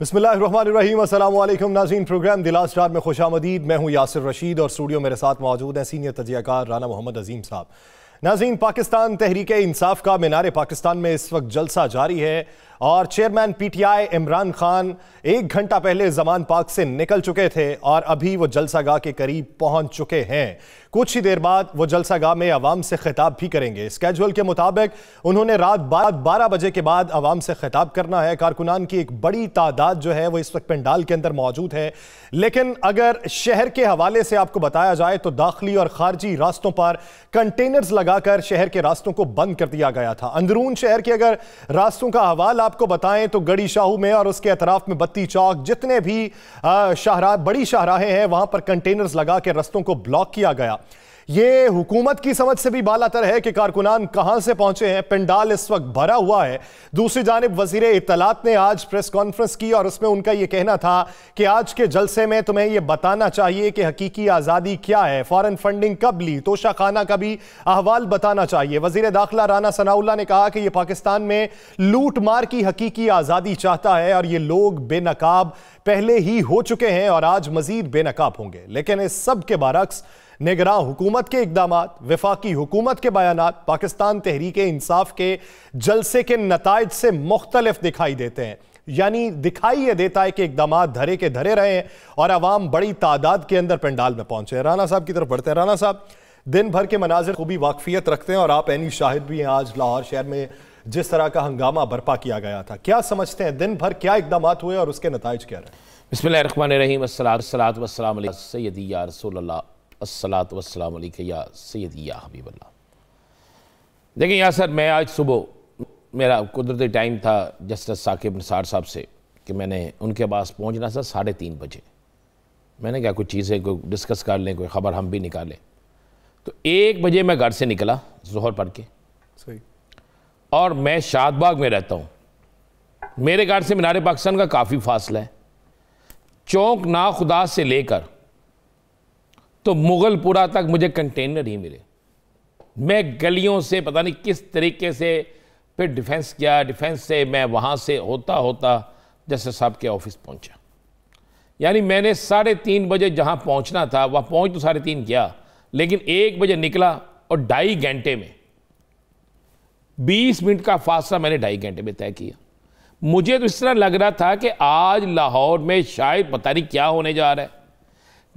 बसमिलीम नाजीन प्रोग्राम दिला स्टार में खुश आमदीद मैं हूँ यासिर रशीद और स्टूडियो मेरे साथ मौजूद हैं सीनियर तजियाकार राना मोहम्मद अजीम साहब नाजीन पाकिस्तान तहरीक इंसाफ का मीनार पाकिस्तान में इस वक्त जलसा जारी है और चेयरमैन पीटीआई इमरान खान एक घंटा पहले जमान पार्क से निकल चुके थे और अभी वो जलसागा के करीब पहुंच चुके हैं कुछ ही देर बाद वो जलसागा में आवाम से खिताब भी करेंगे स्केजुअल के मुताबिक उन्होंने रात बाद बारह बजे के बाद आवाम से खिताब करना है कारकुनान की एक बड़ी तादाद जो है वो इस वक्त पंडाल के अंदर मौजूद है लेकिन अगर शहर के हवाले से आपको बताया जाए तो दाखिली और खारजी रास्तों पर कंटेनर्स लगाकर शहर के रास्तों को बंद कर दिया गया था अंदरून शहर के अगर रास्तों का हवाल आपको बताएं तो गड़ी शाहू में और उसके अतराफ में बत्ती चौक जितने भी शाहरा बड़ी शाहराहें हैं वहां पर कंटेनर्स लगा के रस्तों को ब्लॉक किया गया ये हुकूमत की समझ से भी बालातर है कि कारकुनान कहां से पहुंचे हैं पंडाल इस वक्त भरा हुआ है दूसरी जानब वजीर इतलात ने आज प्रेस कॉन्फ्रेंस की और उसमें उनका यह कहना था कि आज के जलसे में तुम्हें यह बताना चाहिए कि हकीकी आज़ादी क्या है फॉरन फंडिंग कब ली तोशा खाना का भी अहवाल बताना चाहिए वजीर दाखिला राना सनाउल्ला ने कहा कि यह पाकिस्तान में लूट मार की हकीकी आज़ादी चाहता है और ये लोग बेनकाब पहले ही हो चुके हैं और आज मजीद बेनकाब होंगे लेकिन इस सब के बारक्स निगरान हुकूमत के इकदाम वफाकी हुकूमत के बयान पाकिस्तान तहरीक इंसाफ के जलसे के नतज से मुख्तलफ दिखाई देते हैं यानी दिखाई ये देता है कि इकदाम धरे के धरे रहे हैं और आवाम बड़ी तादाद के अंदर पंडाल में पहुंचे राना साहब की तरफ बढ़ते हैं राना साहब दिन भर के मनाजिर खूबी वाकफियत रखते हैं और आप एनी शाहिद भी हैं आज लाहौर शहर में जिस तरह का हंगामा बर्पा किया गया था क्या समझते हैं दिन भर क्या इकदाम हुए और उसके नतज क्या रहे बिस्मिल रही सलात सलात रसोल्ला असलात वसलाम या सैद या हबीबल्ला देखिए यहाँ सर मैं आज सुबह मेरा कुदरती टाइम था जस्टिस साकिब निसार साहब से कि मैंने उनके पास पहुँचना था साढ़े तीन बजे मैंने क्या कुछ चीज़ें कोई डिस्कस कर लें कोई ख़बर हम भी निकालें तो एक बजे मैं घर से निकला जहर पढ़ के सही और मैं शादबाग में रहता हूँ मेरे घर से मीनार पाकिस्तान का काफ़ी फासला है चौंक ना खुदा से लेकर तो मुगलपुरा तक मुझे कंटेनर ही मिले मैं गलियों से पता नहीं किस तरीके से फिर डिफेंस किया डिफेंस से मैं वहाँ से होता होता जैसे साहब के ऑफिस पहुँचा यानी मैंने साढ़े तीन बजे जहाँ पहुँचना था वहाँ पहुँच तो साढ़े तीन किया लेकिन एक बजे निकला और ढाई घंटे में बीस मिनट का फासला मैंने ढाई घंटे में तय किया मुझे तो इस तरह लग रहा था कि आज लाहौर में शायद पता नहीं क्या होने जा रहा है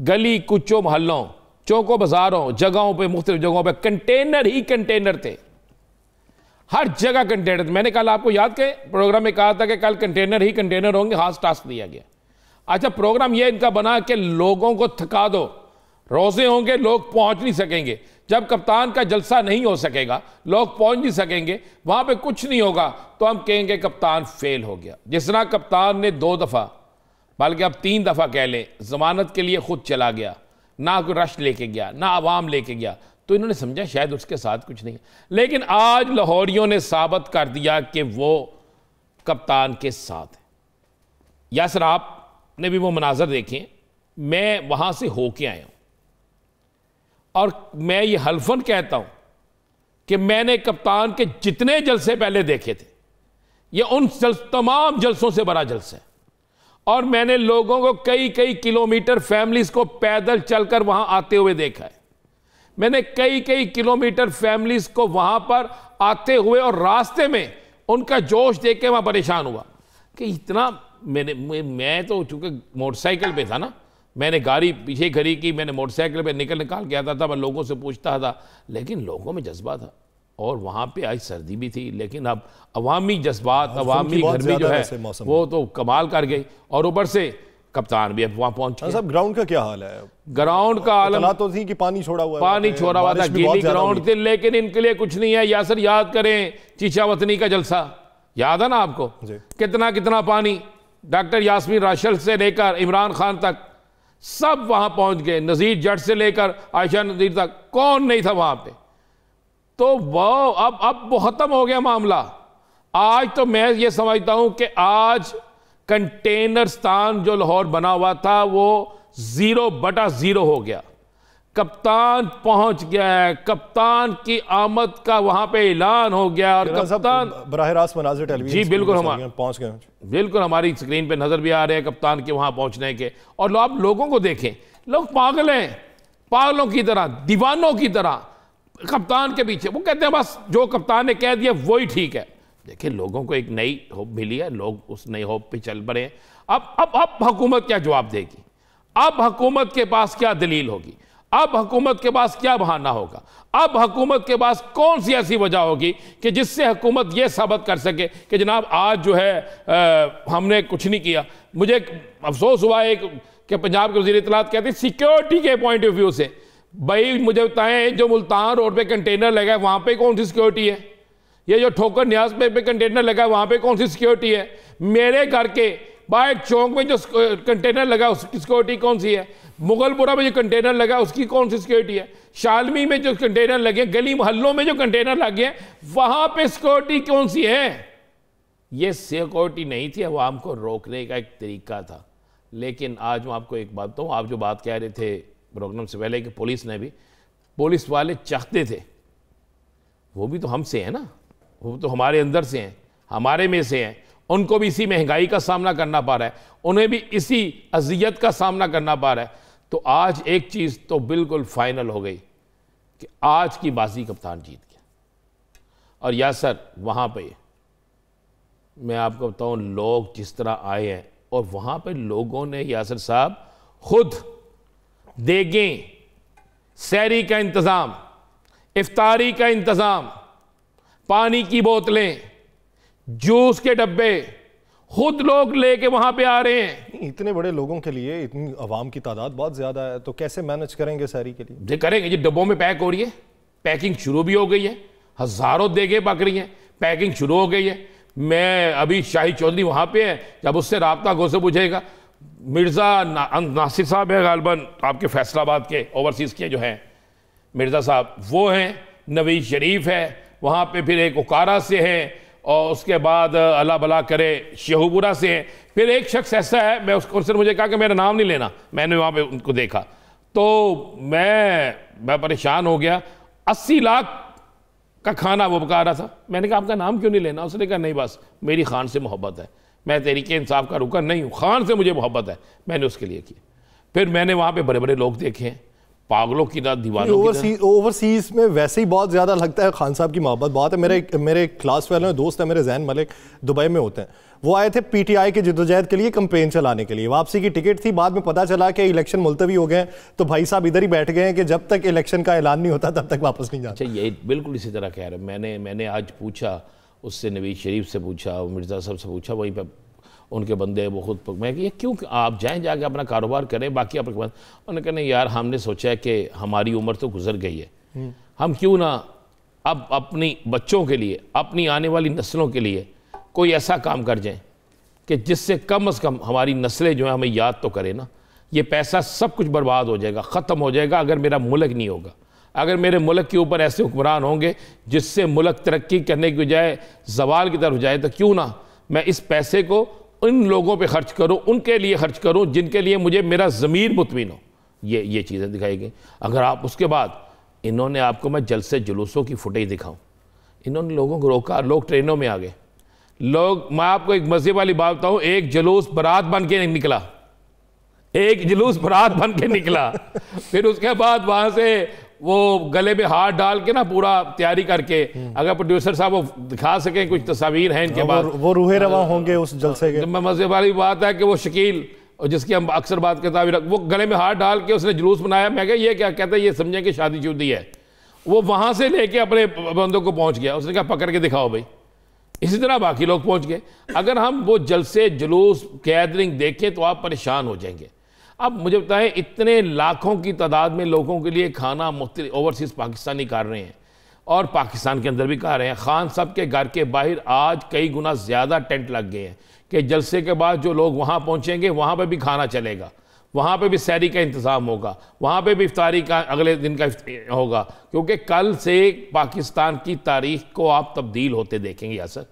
गली कुचों मोहल्लों चौकों बाजारों जगहों पे मुख्तलिफ जगहों पे कंटेनर ही कंटेनर थे हर जगह कंटेनर थे मैंने कल आपको याद के प्रोग्राम में कहा था कि कल कंटेनर ही कंटेनर होंगे खास टास्क दिया गया अच्छा प्रोग्राम ये इनका बना कि लोगों को थका दो रोजे होंगे लोग पहुंच नहीं सकेंगे जब कप्तान का जलसा नहीं हो सकेगा लोग पहुंच नहीं सकेंगे वहां पे कुछ नहीं होगा तो हम कहेंगे कप्तान फेल हो गया जिस तरह कप्तान ने दो दफ़ा बल्कि अब तीन दफ़ा कह लें ज़मानत के लिए ख़ुद चला गया ना कोई रश लेके गया ना आवाम लेके गया तो इन्होंने समझा शायद उसके साथ कुछ नहीं लेकिन आज लाहौरियों ने साबित कर दिया कि वो कप्तान के साथ या सर आप ने भी वो मनाजर देखे मैं वहाँ से होके आया हूँ और मैं ये हल्फन कहता हूँ कि मैंने कप्तान के जितने जलसे पहले देखे थे ये उन जल तमाम जलसों से बड़ा जलसा है और मैंने लोगों को कई कई किलोमीटर फैमिलीज को पैदल चलकर वहां आते हुए देखा है मैंने कई कई किलोमीटर फैमिलीज को वहां पर आते हुए और रास्ते में उनका जोश देख के वहां परेशान हुआ कि इतना मैंने मैं तो चूंकि मोटरसाइकिल पे था ना मैंने गाड़ी पीछे खड़ी की मैंने मोटरसाइकिल पे निकल निकाल के आता था मैं लोगों से पूछता था लेकिन लोगों में जज्बा था और वहाँ पे आज सर्दी भी थी लेकिन अब अवामी जज्बात हाँ, अवामी गर्मी जो है वो तो कमाल कर गई और ऊपर से कप्तान भी अब वहाँ पहुंच हाँ, सब ग्राउंड का क्या हाल है ग्राउंड का आलम तो थी कि पानी छोड़ा हुआ पानी छोड़ा हुआ था गीली ग्राउंड थी लेकिन इनके लिए कुछ नहीं है यासर याद करें चीचा वतनी का जलसा याद है ना आपको कितना कितना पानी डॉक्टर यासमी राशल से लेकर इमरान खान तक सब वहां पहुंच गए नज़ीर जट से लेकर आयशा नज़ीर तक कौन नहीं था वहां पर तो वह अब अब खत्म हो गया मामला आज तो मैं ये समझता हूं कि आज कंटेनर स्थान जो लाहौर बना हुआ था वो ज़ीरो बटा ज़ीरो हो गया कप्तान पहुंच गया है कप्तान की आमद का वहां पे ऐलान हो गया और कप्तान बरह रास्त मनाजिर जी बिल्कुल हमारे पहुंच गए बिल्कुल हमारी स्क्रीन पे नजर भी आ रहे हैं कप्तान के वहां पहुंचने के और लो आप लोगों को देखें लोग पागल हैं पागलों की तरह दीवानों की तरह कप्तान के पीछे वो कहते हैं बस जो कप्तान ने कह दिया वही ठीक है देखिए लोगों को एक नई होप मिली है लोग उस नई होप पे चल पड़े अब अब अब हुकूमत क्या जवाब देगी अब हुकूमत के पास क्या दलील होगी अब हुकूमत के पास क्या बहाना होगा अब हुकूमत के पास कौन सी ऐसी वजह होगी कि जिससे हुकूमत ये साबित कर सके कि जनाब आज जो है आ, हमने कुछ नहीं किया मुझे अफसोस हुआ है कि पंजाब के वजी इतलात कहते हैं सिक्योरिटी के पॉइंट ऑफ व्यू से भाई मुझे बताएं जो मुल्तान रोड पे कंटेनर लगा है वहाँ पे कौन सी सिक्योरिटी है ये जो ठोकर न्यास पे पे कंटेनर लगा है वहाँ पे कौन सी सिक्योरिटी है मेरे घर के बाहर चौक में जो कंटेनर लगा उसकी सिक्योरिटी कौन सी है मुगलपुरा में जो कंटेनर लगा उसकी कौन सी सिक्योरिटी है शालमी में जो कंटेनर लगे गली मोहल्लों में जो कंटेनर लगे हैं वहाँ पर सिक्योरिटी कौन सी है ये सिक्योरिटी नहीं थी अवाम को रोकने का एक तरीका था लेकिन आज मैं आपको एक बात बताऊँ आप जो बात कह रहे थे प्रोग्राम से पहले कि पुलिस ने भी पुलिस वाले चाहते थे वो भी तो हमसे हैं ना वो तो हमारे अंदर से हैं हमारे में से हैं उनको भी इसी महंगाई का सामना करना पा रहा है उन्हें भी इसी अजियत का सामना करना पा रहा है तो आज एक चीज़ तो बिल्कुल फाइनल हो गई कि आज की बाजी कप्तान जीत गया और या सर वहाँ पर मैं आपको बताऊँ लोग जिस तरह आए हैं और वहाँ पर लोगों ने यासर साहब खुद देगें सैरी का इंतज़ाम इफ्तारी का इंतज़ाम पानी की बोतलें जूस के डब्बे खुद लोग लेके वहां पे आ रहे हैं इतने बड़े लोगों के लिए इतनी आवाम की तादाद बहुत ज्यादा है तो कैसे मैनेज करेंगे सैरी के लिए जी करेंगे ये डब्बों में पैक हो रही है पैकिंग शुरू भी हो गई है हजारों देगे पक रही हैं पैकिंग शुरू हो गई है मैं अभी शाही चौधरी वहां पे है जब उससे रबता गो से पूछेगा मिर्ज़ा ना, अं, नासिर साहब हैं गालबन आपके फैसलाबाद के ओवरसीज़ के जो हैं मिर्ज़ा साहब वो हैं नवी शरीफ है वहाँ पे फिर एक उकारा से हैं और उसके बाद अल्लाह भला करे शेहूबुरा से हैं फिर एक शख्स ऐसा है मैं उसको उसने मुझे कहा कि मेरा नाम नहीं लेना मैंने वहाँ पे उनको देखा तो मैं मैं परेशान हो गया अस्सी लाख का खाना वो पका रहा था मैंने कहा आपका नाम क्यों नहीं लेना उसने कहा नहीं बस मेरी खान से मोहब्बत है मैं तहरीक इंसाफ का रुकन नहीं हूँ खान से मुझे मोहब्बत है मैंने उसके लिए की फिर मैंने वहाँ पे बड़े बड़े लोग देखे हैं पागलों की ना दीवारों ओवरसीज ओवरसीज में वैसे ही बहुत ज़्यादा लगता है खान साहब की मोहब्बत बहुत है मेरे मेरे क्लास वाले हैं दोस्त हैं मेरे जैन मलिक दुबई में होते हैं वो आए थे पीटीआई के जदोजहद के लिए कंपेन चलाने के लिए वापसी की टिकट थी बाद में पता चला कि इलेक्शन मुलतवी हो गए तो भाई साहब इधर ही बैठ गए हैं कि जब तक इलेक्शन का ऐलान नहीं होता तब तक वापस नहीं जाते अच्छा, ये बिल्कुल इसी तरह कह रहे मैंने मैंने आज पूछा उससे नवीद शरीफ से पूछा मिर्ज़ा साहब से पूछा वहीं पर उनके बंदे वो खुद मैं ये क्यों आप जाएँ जाके अपना कारोबार करें बाकी पास उन्होंने कहना यार हमने सोचा है कि हमारी उम्र तो गुजर गई है हम्म। हम क्यों ना अब अपनी बच्चों के लिए अपनी आने वाली नस्लों के लिए कोई ऐसा काम कर जाएं कि जिससे कम अज़ कम हमारी नस्लें जो हैं हमें याद तो करें ना ये पैसा सब कुछ बर्बाद हो जाएगा ख़त्म हो जाएगा अगर मेरा मुलक नहीं होगा अगर मेरे मुल्क के ऊपर ऐसे हुक्मरान होंगे जिससे मुल्क तरक्की करने की बजाय जवाल की तरफ जाए तो क्यों ना मैं इस पैसे को उन लोगों पे खर्च करूँ उनके लिए खर्च करूँ जिनके लिए मुझे मेरा ज़मीर मुतमिन हो ये ये चीज़ें दिखाई गई अगर आप उसके बाद इन्होंने आपको मैं जलसे जुलूसों की फुटेज दिखाऊँ इन्होंने लोगों को रोका लोग ट्रेनों में आ गए लोग मैं आपको एक मजे वाली बात बताऊँ एक जुलूस बारात बन के निकला एक जुलूस बारात बन के निकला फिर उसके बाद वहाँ से वो गले में हाथ डाल के ना पूरा तैयारी करके अगर प्रोड्यूसर साहब वो दिखा सकें कुछ तस्वीर हैं इनके हाँ, बाद वो रूहे रवा होंगे उस जलसे के तो मजे वाली बात है कि वो शकील और जिसकी हम अक्सर बात करते हैं वो गले में हाथ डाल के उसने जुलूस बनाया मैं क्या ये क्या कहता है ये समझें कि शादी शुदी है वो वहाँ से लेके अपने बंदों को पहुँच गया उसने कहा पकड़ के दिखाओ भाई इसी तरह बाकी लोग पहुँच गए अगर हम वो जलसे जुलूस गैदरिंग देखें तो आप परेशान हो जाएंगे अब मुझे बताएं इतने लाखों की तादाद में लोगों के लिए खाना मुख्त ओवरसीज़ पाकिस्तानी कार रहे हैं और पाकिस्तान के अंदर भी कहा रहे हैं खान साहब के घर के बाहर आज कई गुना ज़्यादा टेंट लग गए हैं कि जलसे के बाद जो लोग वहाँ पहुँचेंगे वहाँ पर भी खाना चलेगा वहाँ पे भी सैरी का इंतज़ाम होगा वहाँ पे भी इफ्तारी का अगले दिन का होगा क्योंकि कल से पाकिस्तान की तारीख को आप तब्दील होते देखेंगे यासर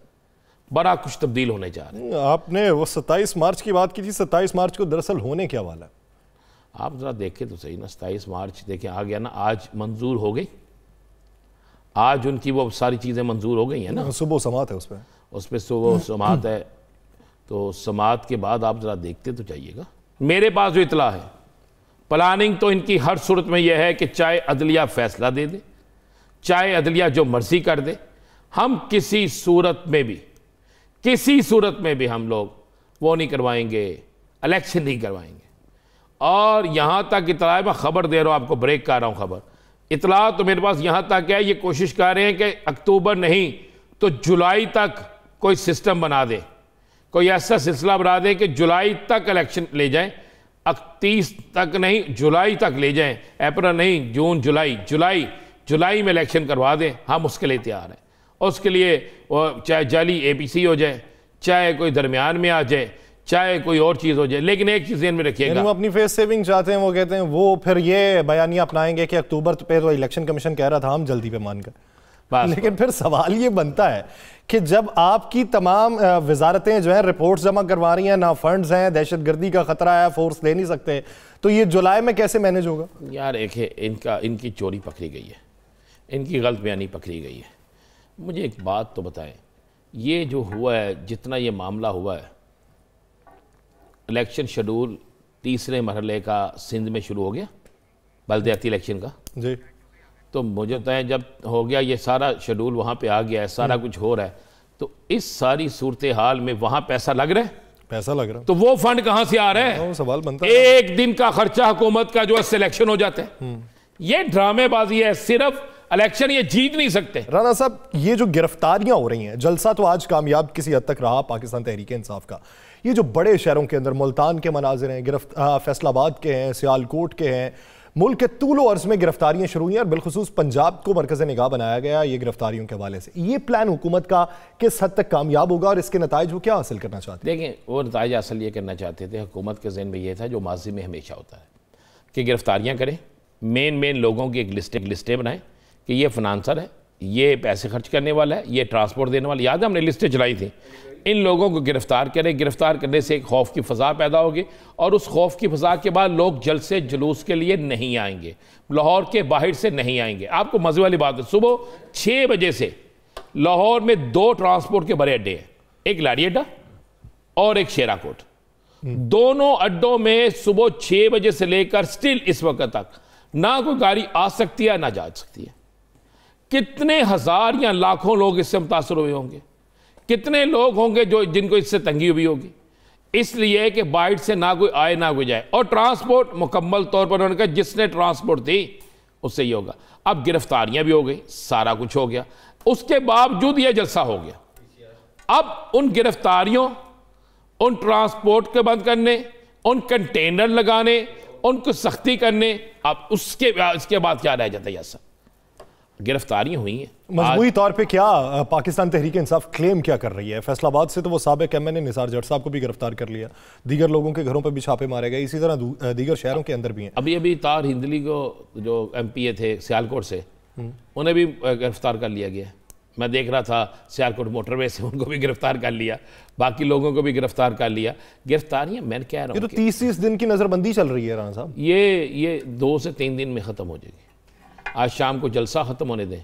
बड़ा कुछ तब्दील होने जा रहा है आपने वो सत्ताईस मार्च की बात की थी सत्ताईस मार्च को दरअसल होने क्या वाला है आप ज़रा देखें तो सही ना सताईस मार्च देखें आ गया ना आज मंजूर हो गई आज उनकी वो सारी चीज़ें मंजूर हो गई हैं ना हाँ, सुबह समात है उस पर उस पर सुबह समात है तो समात के बाद आप ज़रा देखते तो जाइएगा मेरे पास जो इतला है प्लानिंग तो इनकी हर सूरत में यह है कि चाहे अदलिया फैसला दे दे चाहे अदलिया जो मर्जी कर दे हम किसी सूरत में भी किसी सूरत में भी हम लोग वो नहीं करवाएंगे इलेक्शन नहीं करवाएंगे और यहाँ तक इतला है मैं ख़बर दे रहा हूँ आपको ब्रेक कर रहा हूँ ख़बर इतला तो मेरे पास यहाँ तक है ये कोशिश कर रहे हैं कि अक्टूबर नहीं तो जुलाई तक कोई सिस्टम बना दे कोई ऐसा सिलसिला बना दे कि जुलाई तक इलेक्शन ले जाएं तीस तक नहीं जुलाई तक ले जाएं अप्रैल नहीं जून जुलाई जुलाई जुलाई में इलेक्शन करवा दें हम उसके लिए तैयार हैं उसके लिए वो चाहे जाली एपीसी हो जाए चाहे कोई दरमियान में आ जाए चाहे कोई और चीज़ हो जाए लेकिन एक चीज़ में रखिएगा अपनी फेस सेविंग चाहते हैं वो कहते हैं वो फिर ये बयानिया अपनाएंगे कि अक्टूबर पे तो इलेक्शन कमीशन कह रहा था हम जल्दी पे मानकर लेकिन फिर सवाल ये बनता है कि जब आपकी तमाम वजारतें जो हैं रिपोर्ट्स जमा करवा रही हैं ना फंड्स हैं दहशतगर्दी का खतरा है फोर्स ले नहीं सकते तो ये जुलाई में कैसे मैनेज होगा यार एक है इनका इनकी चोरी पकड़ी गई है इनकी गलत बयानी पकड़ी गई है मुझे एक बात तो बताएं ये जो हुआ है जितना ये मामला हुआ है इलेक्शन शेड्यूल तीसरे मरहले का सिंध में शुरू हो गया बलदयाती इलेक्शन का जी तो मुझे तय तो जब हो गया ये सारा शेड्यूल वहाँ पे आ गया है सारा हम्म। कुछ हो रहा है तो इस सारी सूरत हाल में वहाँ पैसा लग रहा है पैसा लग रहा है तो वो फंड कहाँ से आ रहा है सवाल बनता है एक दिन का खर्चा हुकूमत का जो है सिलेक्शन हो जाता है हम्म। ये ड्रामेबाजी है सिर्फ इलेक्शन ये जीत नहीं सकते राणा साहब ये जो गिरफ्तारियां हो रही हैं जलसा तो आज कामयाब किसी हद तक रहा पाकिस्तान तहरीक इंसाफ का ये जो बड़े शहरों के अंदर मुल्तान के मनाजिर हैं गिरफ्त फैसलाबाद के हैं सियालकोट के हैं मुल्क के तूलो अर्ज में गिरफ्तारियां शुरू हुई हैं और बिलखसूस पंजाब को मरकज निगाह बनाया गया ये गिरफ्तारियों के हवाले से ये प्लान हुकूमत का किस हद तक कामयाब होगा और इसके नतज वो क्या हासिल करना चाहते देखें वो नतज हासिल ये करना चाहते थे हुकूमत के जहन में ये था जो माजी में हमेशा होता है कि गिरफ्तारियाँ करें मेन मेन लोगों की एक लिस्टें लिस्टें बनाएं कि ये फिनंसर है ये पैसे खर्च करने वाला है ये ट्रांसपोर्ट देने वाला याद है हमने लिस्टें चलाई थी इन लोगों को गिरफ्तार करें गिरफ्तार करने से एक खौफ की फ़जा पैदा होगी और उस खौफ की फ़जा के बाद लोग जल से जुलूस के लिए नहीं आएंगे लाहौर के बाहर से नहीं आएंगे आपको मज़े वाली बात है सुबह छः बजे से लाहौर में दो ट्रांसपोर्ट के बड़े अड्डे हैं एक लाड़ी अड्डा और एक शेराकोट दोनों अड्डों में सुबह छः बजे से लेकर स्टिल इस वक्त तक ना कोई गाड़ी आ सकती है ना जा सकती है कितने हज़ार या लाखों लोग इससे मुतासर हुए होंगे कितने लोग होंगे जो जिनको इससे तंगी हुई होगी इसलिए कि बाइट से ना कोई आए ना कोई जाए और ट्रांसपोर्ट मुकम्मल तौर पर उन्होंने कहा जिसने ट्रांसपोर्ट दी उससे ही होगा अब गिरफ्तारियां भी हो गई सारा कुछ हो गया उसके बावजूद यह जलसा हो गया अब उन गिरफ्तारियों उन ट्रांसपोर्ट के बंद करने उन कंटेनर लगाने उनको सख्ती करने अब उसके इसके बाद क्या रह जाता है यह सब गिरफ्तारियाँ हुई हैं मजमू तौर पे क्या पाकिस्तान तहरीक इंसाफ क्लेम क्या कर रही है फैसलाबाद से तो वो सबक M N A Nisar Jutt साहब को भी गिरफ्तार कर लिया दीगर लोगों के घरों पर भी छापे मारे गए इसी तरह दीगर शहरों के अंदर भी हैं अभी अभी तार हिंदली को जो एम पी ए थे सियालकोट से हम्म। उन्हें भी गिरफ्तार कर लिया गया मैं देख रहा था सियालकोट मोटरवे से उनको भी गिरफ्तार कर लिया बाकी लोगों को भी गिरफ्तार कर लिया गिरफ्तारियां मैं कह रहा हूँ तो तीस तीस दिन की नज़रबंदी चल रही है राम साहब ये ये दो से तीन दिन में ख़त्म हो जाएगी आज शाम को जलसा ख़त्म होने दें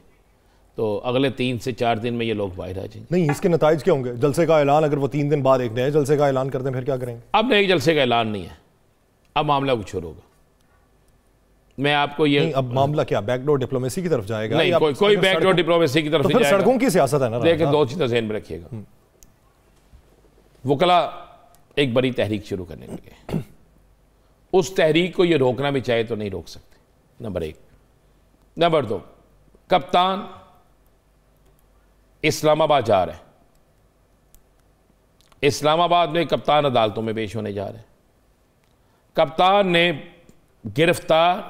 तो अगले तीन से चार दिन में ये लोग बाहर आ जाएंगे नहीं इसके नतज क्या होंगे जलसे का ऐलान अगर वो तीन दिन बाद एक नए जलसे का ऐलान कर दें फिर क्या करेंगे अब नए जलसे का ऐलान नहीं है अब मामला कुछ और होगा मैं आपको ये अब मामला क्या बैकडोर डिप्लोमेसी की तरफ जाएगा नहीं कोई कोई बैकडोर डिप्लोमेसी की तरफ तो जाएगा। सड़कों की सियासत है ना देखिए दो चीज़ें जहन में रखिएगा हम्म। वकला एक बड़ी तहरीक शुरू करने लगे उस तहरीक को ये रोकना भी चाहे तो नहीं रोक सकते नंबर एक नंबर दो कप्तान इस्लामाबाद जा रहे हैं इस्लामाबाद में कप्तान अदालतों में पेश होने जा रहे हैं कप्तान ने गिरफ्तार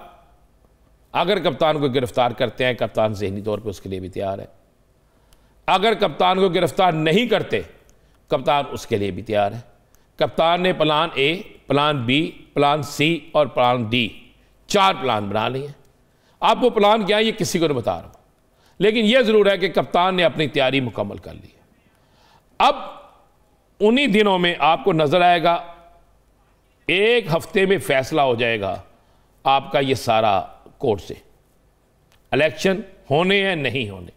अगर कप्तान को गिरफ्तार करते हैं कप्तान जहनी तौर पे उसके लिए भी तैयार है अगर कप्तान को गिरफ्तार नहीं करते कप्तान उसके लिए भी तैयार है कप्तान ने plan A plan B plan C और प्लान डी चार प्लान बना लिए आप वो प्लान क्या है ये किसी को नहीं बता रहा लेकिन यह ज़रूर है कि कप्तान ने अपनी तैयारी मुकम्मल कर ली है अब उन्हीं दिनों में आपको नज़र आएगा एक हफ्ते में फैसला हो जाएगा आपका ये सारा कोर्ट से इलेक्शन होने हैं नहीं होने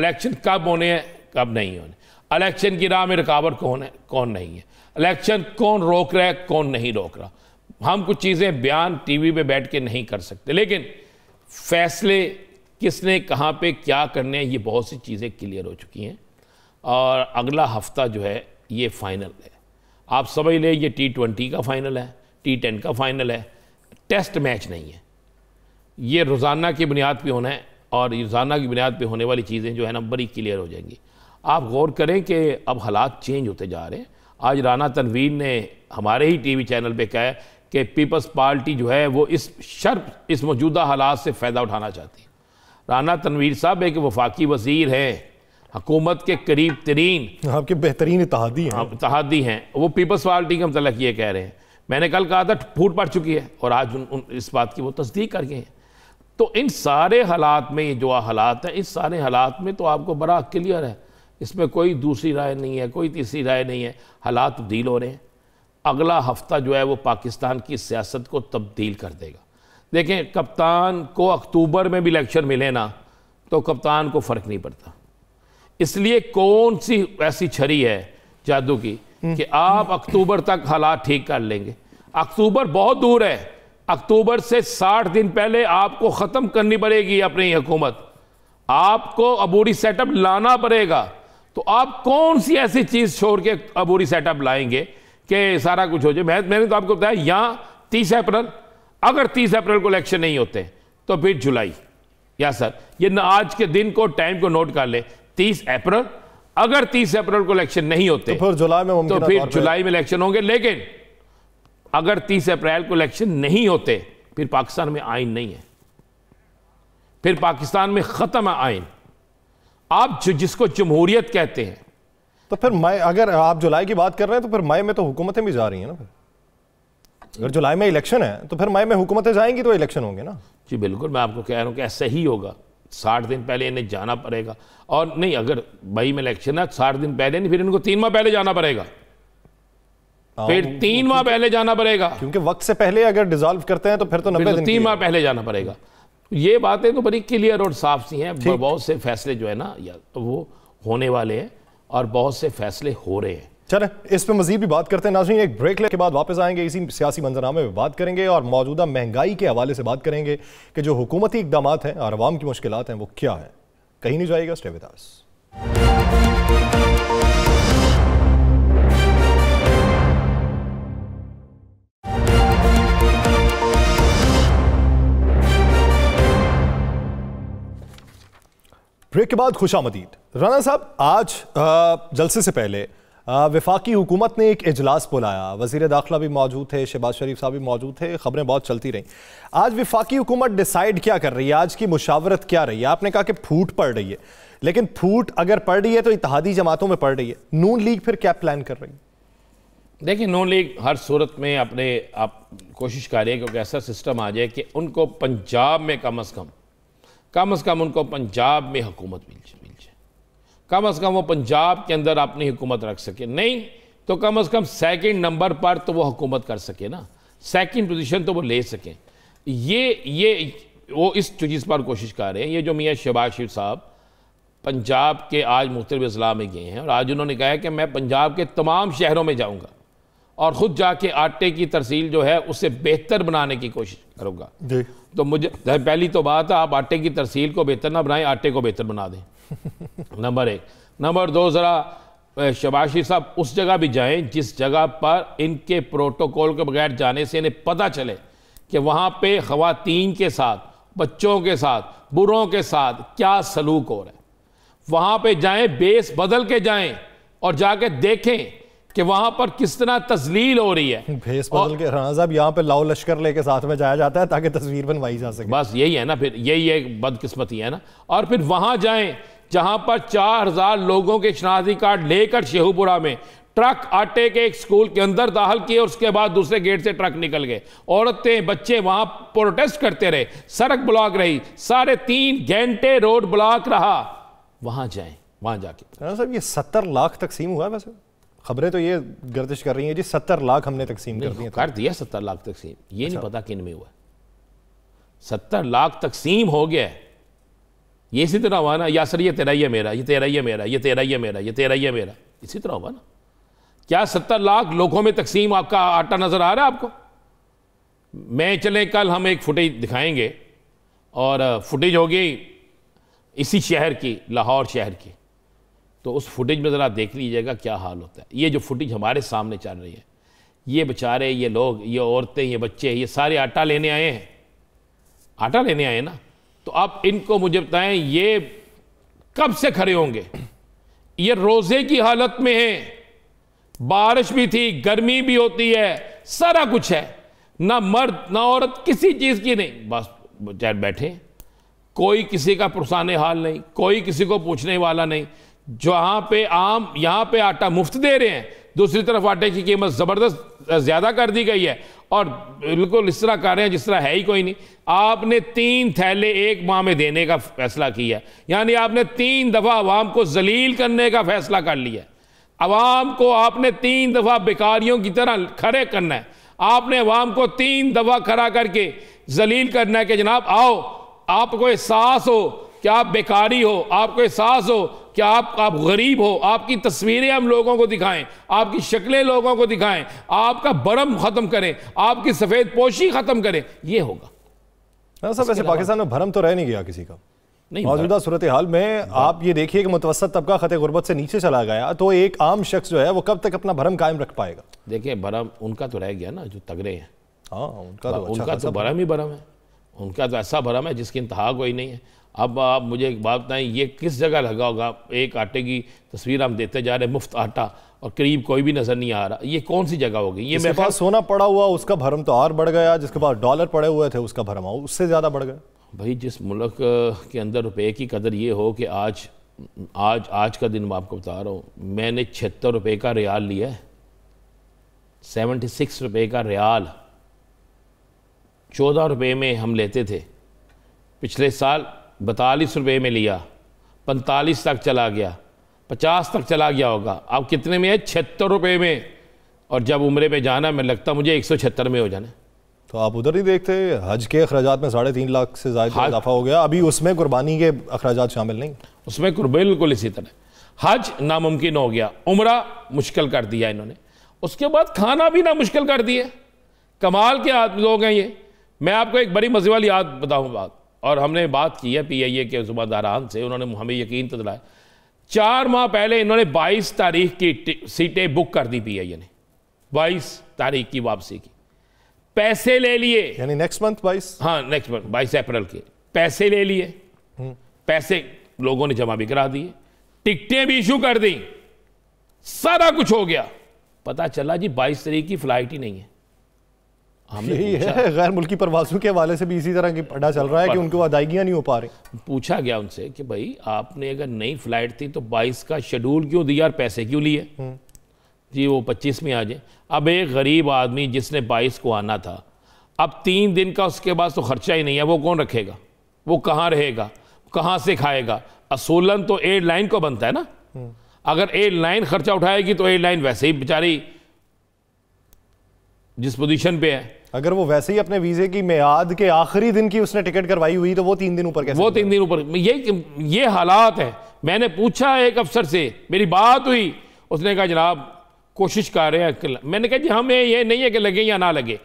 इलेक्शन कब होने हैं कब नहीं होने इलेक्शन की राह में रुकावट कौन है कौन नहीं है इलेक्शन कौन रोक रहा है कौन नहीं रोक रहा हम कुछ चीज़ें बयान टीवी पे बैठ के नहीं कर सकते लेकिन फैसले किसने कहाँ पे क्या करने हैं ये बहुत सी चीज़ें क्लियर हो चुकी हैं और अगला हफ्ता जो है ये फ़ाइनल है आप समझ लें ये टी ट्वेंटी का फ़ाइनल है टी टेन का फ़ाइनल है टेस्ट मैच नहीं है ये रोज़ाना की बुनियाद पे होना है और रोज़ाना की बुनियाद पे होने वाली चीज़ें जो है ना बड़ी क्लियर हो जाएंगी आप गौर करें कि अब हालात चेंज होते जा रहे हैं आज राना तनवीर ने हमारे ही वी चैनल पर कहा है कि पीपल्स पार्टी जो है वो इस शर्प इस मौजूदा हालात से फ़ायदा उठाना चाहती है राना तनवीर साहब एक वफाकी वजीर हैं हकूमत के करीब तरीन हाँ, आपके बेहतरीन इतहादी हैं हाँ, इतहादी हैं वो पीपल्स पार्टी के मतलब ये कह रहे हैं मैंने कल कहा था फूट पड़ चुकी है और आज उन, उन इस बात की वो तस्दीक कर गए हैं तो इन सारे हालात में जो हालात हैं इस सारे हालात में तो आपको बड़ा क्लियर है इसमें कोई दूसरी राय नहीं है कोई तीसरी राय नहीं है हालात तब्दील तो हो रहे हैं अगला हफ्ता जो है वो पाकिस्तान की सियासत को तब्दील कर देगा देखें कप्तान को अक्टूबर में भी इलेक्शन मिले ना तो कप्तान को फ़र्क नहीं पड़ता इसलिए कौन सी ऐसी छड़ी है जादू की हम्म। कि आप अक्टूबर तक हालात ठीक कर लेंगे अक्टूबर बहुत दूर है अक्टूबर से 60 दिन पहले आपको ख़त्म करनी पड़ेगी अपनी हुकूमत आपको अबूरी सेटअप लाना पड़ेगा तो आप कौन सी ऐसी चीज़ छोड़ के अबूरी सेटअप लाएंगे कि सारा कुछ हो जाए मैं मैंने तो आपको बताया यहाँ तीस अप्रैल अगर तीस अप्रैल को इलेक्शन नहीं होते तो फिर जुलाई या सर ये न आज के दिन को टाइम को नोट कर ले तीस अप्रैल अगर तीस अप्रैल को इलेक्शन नहीं होते तो फिर जुलाई में तो फिर जुलाई में इलेक्शन होंगे लेकिन अगर तीस अप्रैल को इलेक्शन नहीं होते फिर पाकिस्तान में आइन नहीं है फिर पाकिस्तान में ख़त्म है आइन आप जो जिसको जमहूरियत कहते हैं तो फिर मई अगर आप जुलाई की बात कर रहे हैं तो फिर मई में तो हुकूमतें भी जा रही हैं ना फिर अगर जुलाई में इलेक्शन है तो फिर मई में हुकूमतें जाएंगी तो इलेक्शन होंगे ना जी बिल्कुल मैं आपको कह रहा हूँ कि ऐसा ही होगा साठ दिन पहले इन्हें जाना पड़ेगा और नहीं अगर मई में इलेक्शन है साठ दिन पहले नहीं फिर इनको तीन माह पहले जाना पड़ेगा हाँ, फिर तीन माह पहले जाना पड़ेगा क्योंकि वक्त से पहले अगर डिजोल्व करते हैं तो फिर तो नब्बे तो तीन माह पहले जाना पड़ेगा ये बातें तो बड़ी क्लियर और साफ सी हैं बहुत से फैसले जो है ना या तो वो होने वाले हैं और बहुत से फैसले हो रहे हैं चले इस पर मजीद भी बात करते हैं नाजरीन एक ब्रेक ले के बाद वापस आएंगे इसी सियासी मंजरनामे में बात करेंगे और मौजूदा महंगाई के हवाले से बात करेंगे कि जो हुकूमती इकदाम हैं और आवाम की मुश्किल हैं वो क्या है कहीं नहीं जाएगा स्टे ब्रेक के बाद खुशा आमदीद राना साहब आज जलसे से पहले विफाकी हुकूमत ने एक इजलास बुलाया वजीर दाखिला भी मौजूद थे शहबाज शरीफ साहब भी मौजूद थे खबरें बहुत चलती रहीं आज विफाकी हुकूमत डिसाइड क्या कर रही है आज की मुशावरत क्या रही है आपने कहा कि फूट पड़ रही है लेकिन फूट अगर पड़ रही है तो इतिहादी जमातों में पड़ रही है नून लीग फिर क्या प्लान कर रही है देखिए नून लीग हर सूरत में अपने आप कोशिश कर रही है क्योंकि ऐसा सिस्टम आ जाए कि उनको पंजाब में कम अज़ कम कम अज़ कम उनको पंजाब में हुकूमत मिल जाए मिल जाए कम अज़ कम वो पंजाब के अंदर अपनी हुकूमत रख सके नहीं तो कम अज़ कम सेकंड नंबर पर तो वो हुकूमत कर सके ना सेकंड पोजीशन तो वो ले सकें ये ये वो इस चीज़ पर कोशिश कर रहे हैं ये जो मियाँ शहबाज शरीफ साहब पंजाब के आज मुख्तलिफ अजला में गए हैं और आज उन्होंने कहा है कि मैं पंजाब के तमाम शहरों में जाऊँगा और ख़ुद जाके आटे की तरसील जो है उसे बेहतर बनाने की कोशिश करूंगा तो मुझे तो पहली तो बात है आप आटे की तरसील को बेहतर ना बनाएं आटे को बेहतर बना दें नंबर एक नंबर दो ज़रा शबाशी साहब उस जगह भी जाएं जिस जगह पर इनके प्रोटोकॉल के बगैर जाने से इन्हें पता चले कि वहाँ पे खातन के साथ बच्चों के साथ बुरों के साथ क्या सलूक हो रहा है वहाँ पे जाएं बेस बदल के जाएं और जाके देखें कि वहां पर किस तरह तजलील हो रही है भेस बदल के राणा हाँ, साहब यहाँ पे लाओ लश्कर लेके साथ में जाया जाता है ताकि तस्वीर बनवाई जा सके बस यही है ना फिर यही एक बदकिस्मती है ना और फिर वहां जाए जहां पर चार हजार लोगों के शनाजी कार्ड लेकर शेहूपुरा में ट्रक आटे के एक स्कूल के अंदर दाखिल किए और उसके बाद दूसरे गेट से ट्रक निकल गए औरतें बच्चे वहां प्रोटेस्ट करते रहे सड़क ब्लॉक रही साढ़े तीन घंटे रोड ब्लॉक रहा वहां जाए वहां जाके हाँ, ये सत्तर लाख तकसीम हुआ वैसे खबरें तो ये गर्दिश कर रही हैं जी सत्तर लाख हमने तकसीम कर दिया तो। कर दिया सत्तर लाख तकसीम ये अच्छा। नहीं पता किन में हुआ सत्तर लाख तकसीम हो गया ये इसी तरह हुआ ना या सर ये तेरा ही मेरा ये तेरा ही मेरा ये तेरा ही मेरा ये तेरा ही मेरा इसी तरह हुआ ना क्या सत्तर लाख लोगों में तकसीम आपका आटा नज़र आ रहा है आपको मैं चले कल हम एक फुटेज दिखाएंगे और फुटेज होगी इसी शहर की लाहौर शहर की तो उस फुटेज में ज़रा देख लीजिएगा क्या हाल होता है ये जो फुटेज हमारे सामने चल रही है ये बेचारे ये लोग ये औरतें ये बच्चे ये सारे आटा लेने आए हैं आटा लेने आए ना तो आप इनको मुझे बताएं ये कब से खड़े होंगे ये रोज़े की हालत में है बारिश भी थी गर्मी भी होती है सारा कुछ है ना मर्द ना औरत किसी चीज़ की नहीं बस चाहे बैठे कोई किसी का पुरसाने हाल नहीं कोई किसी को पूछने वाला नहीं जहाँ पे आम यहाँ पे आटा मुफ्त दे रहे हैं दूसरी तरफ आटे की कीमत ज़बरदस्त ज़्यादा कर दी गई है और बिल्कुल इस तरह कर रहे हैं जिस तरह है ही कोई नहीं आपने तीन थैले एक माह में देने का फैसला किया है यानी आपने तीन दफ़ा आवाम को जलील करने का फैसला कर लिया है आवाम को आपने तीन दफ़ा बेकारियों की तरह खड़े करना है आपने अवाम को तीन दफ़ा खड़ा करके जलील करना है कि जनाब आओ आपको एहसास हो कि आप बेकारी हो आपको एहसास हो कि आप आप गरीब हो आपकी तस्वीरें हम लोगों को दिखाएं आपकी शक्लें लोगों को दिखाएं आपका बरम ख़त्म करें आपकी सफ़ेद पोशी ख़त्म करें ये होगा ना साहब वैसे पाकिस्तान में भरम तो रह नहीं गया किसी का नहीं मौजूदा सूरत हाल में आप ये देखिए कि मुतवसत तबका ख़त गुरबत से नीचे चला गया तो एक आम शख्स जो है वो कब तक अपना भरम कायम रख पाएगा देखिए भरम उनका तो रह गया ना जो तगड़े हैं हाँ उनका तो अच्छा उनका तो भरम ही भरम है उनका तो ऐसा भरम है जिसकी इंतहा कोई नहीं है अब आप मुझे एक बात बताएं ये किस जगह लगा होगा एक आटे की तस्वीर हम देते जा रहे हैं मुफ्त आटा और करीब कोई भी नजर नहीं आ रहा ये कौन सी जगह होगी ये मेरे पास सोना पड़ा हुआ उसका भरम तो और बढ़ गया जिसके पास डॉलर पड़े हुए थे उसका भरम उससे ज़्यादा बढ़ गया भाई जिस मुल्क के अंदर रुपए की कदर ये हो कि आज आज आज का दिन मैं आपको बता रहा हूँ मैंने छिहत्तर रुपये का रियाल लिया है सेवेंटी सिक्स रुपये का रियाल चौदह रुपये में हम लेते थे पिछले साल बतालीस रुपये में लिया पैंतालीस तक चला गया पचास तक चला गया होगा अब कितने में है छिहत्तर रुपये में और जब उम्र में जाना मैं लगता मुझे एक सौ छिहत्तर में हो जाना तो आप उधर ही देखते हज के अखराज में साढ़े तीन लाख से ज़्यादा हाँ, इजाफा हो गया अभी उसमें कुर्बानी के अखराज शामिल नहीं उसमें बिल्कुल इसी तरह हज नामुमकिन हो गया उम्र मुश्किल कर दिया इन्होंने उसके बाद खाना भी ना मुश्किल कर दिया कमाल के लोग हैं ये मैं आपको एक बड़ी मजे वाली याद बताऊँ बात और हमने बात की है ए के जुबादारान से उन्होंने हमें यकीन तो दिलाया चार माह पहले इन्होंने 22 तारीख की सीटें बुक कर दी ए ने 22 तारीख की वापसी की पैसे ले लिए यानी नेक्स्ट मंथ 22 हाँ नेक्स्ट मंथ 22 अप्रैल के पैसे ले लिए हम्म। पैसे लोगों ने जमा भी करा दिए टिकटें भी इशू कर दी सारा कुछ हो गया पता चला जी 22 तारीख की फ्लाइट ही नहीं है यही है गैर मुल्की प्रवासों के हवाले से भी इसी तरह की पढ़ा चल रहा है कि उनको अदायगियाँ नहीं हो पा रही पूछा गया उनसे कि भाई आपने अगर नई फ्लाइट थी तो बाईस का शेड्यूल क्यों दिया और पैसे क्यों लिए हम्म। जी वो पच्चीस में आ जाए अब एक गरीब आदमी जिसने बाईस को आना था अब तीन दिन का उसके बाद तो खर्चा ही नहीं है वो कौन रखेगा वो कहाँ रहेगा कहाँ से खाएगा असूलन तो एयरलाइन को बनता है ना हम्म। अगर एयरलाइन खर्चा उठाएगी तो एयरलाइन वैसे ही बेचारी जिस पोजीशन पे है अगर वो वैसे ही अपने वीजे की मियाद के आखिरी दिन की उसने टिकट करवाई हुई तो वो तीन दिन ऊपर कैसे वो तीन दिन ऊपर ये ये हालात है मैंने पूछा एक अफसर से मेरी बात हुई उसने कहा जनाब कोशिश कर रहे हैं मैंने कहा जी हमें ये नहीं है कि लगे या ना लगे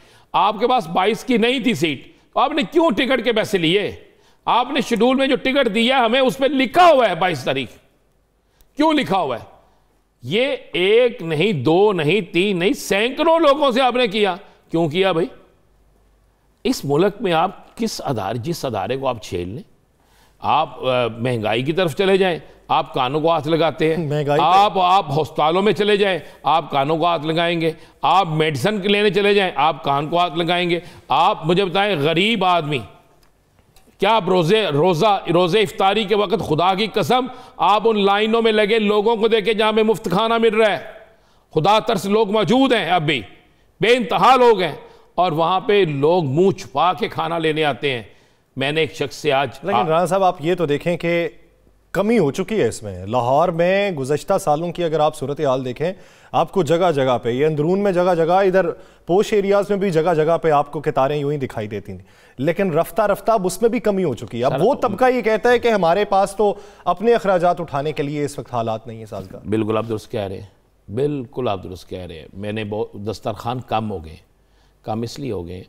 आपके पास बाईस की नहीं थी सीट तो आपने क्यों टिकट के पैसे लिए आपने शेड्यूल में जो टिकट दिया हमें उस पर लिखा हुआ है बाईस तारीख क्यों लिखा हुआ है ये एक नहीं दो नहीं तीन नहीं सैकड़ों लोगों से आपने किया क्यों किया भाई इस मुल्क में आप किस अदारे जिस अदारे को आप छेल लें आप महंगाई की तरफ चले जाएं आप कानों को हाथ लगाते हैं तो- आप आप हॉस्पिटलों में चले जाएं आप कानों को हाथ लगाएंगे आप मेडिसिन लेने चले जाएं आप कान को हाथ लगाएंगे आप मुझे बताएं गरीब आदमी क्या आप रोज़े रोज़ा रोज़े इफ्तारी के वक्त खुदा की कसम आप उन लाइनों में लगे लोगों को देखे जहाँ में मुफ्त खाना मिल रहा है खुदा तरस लोग मौजूद हैं अब भी बेानतहा लोग हैं और वहां पे लोग मुंह छुपा के खाना लेने आते हैं मैंने एक शख्स से आज लेकिन राणा साहब आप ये तो देखें कि कमी हो चुकी है इसमें लाहौर में गुजशत सालों की अगर आप सूरत हाल देखें आपको जगह जगह पे ये अंदरून में जगह जगह इधर पोश एरियाज में भी जगह जगह पे आपको कितारें यूं ही दिखाई देती थी लेकिन रफ्ता रफ्ता अब उसमें भी कमी हो चुकी है अब वो तबका ये कहता है कि हमारे पास तो अपने अखराज उठाने के लिए इस वक्त हालात नहीं है साजगार बिल्कुल आप दुरुस्त कह रहे हैं बिल्कुल आप दुरुस्त कह रहे हैं मैंने बहुत दस्तरखान कम हो गए कम इसलिए हो गए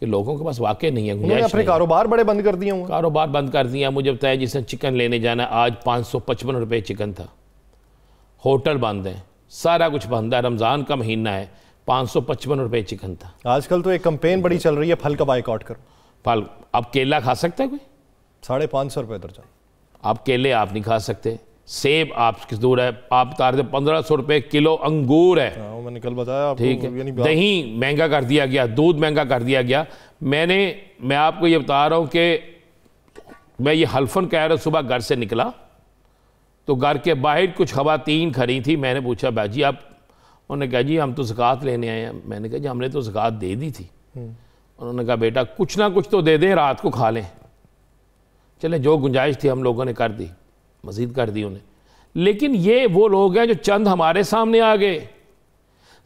कि लोगों के पास वाकई नहीं है मैंने अपने कारोबार बड़े बंद कर दिए कारोबार बंद कर दिया मुझे बताया जिसने चिकन लेने जाना आज पाँच सौ पचपन रुपये चिकन था होटल बंद है सारा कुछ बंद है रमज़ान का महीना है पाँच सौ पचपन रुपये चिकन था आजकल तो एक कंपेन बड़ी चल रही है फल का बाइकआउट करो फल अब केला खा सकता है कोई साढ़े पाँच सौ रुपये दर्जन आप केले आप नहीं खा सकते सेब आप किस दूर है आप बता रहे थे पंद्रह सौ रुपये किलो अंगूर है हाँ, मैंने कल बताया ठीक है दही महंगा कर दिया गया दूध महंगा कर दिया गया मैंने मैं आपको ये बता रहा हूँ कि मैं ये हल्फन कह रहा सुबह घर से निकला तो घर के बाहर कुछ खातन खड़ी थी मैंने पूछा भाजी आप उन्होंने कहा जी हम तो जक़ात लेने आए हैं मैंने कहा जी हमने तो जक़ात दे दी थी हम्म। उन्होंने कहा बेटा कुछ ना कुछ तो दे दें रात को खा लें चले जो गुंजाइश थी हम लोगों ने कर दी मजीद कर दी उन्हें लेकिन ये वो लोग हैं जो चंद हमारे सामने आ गए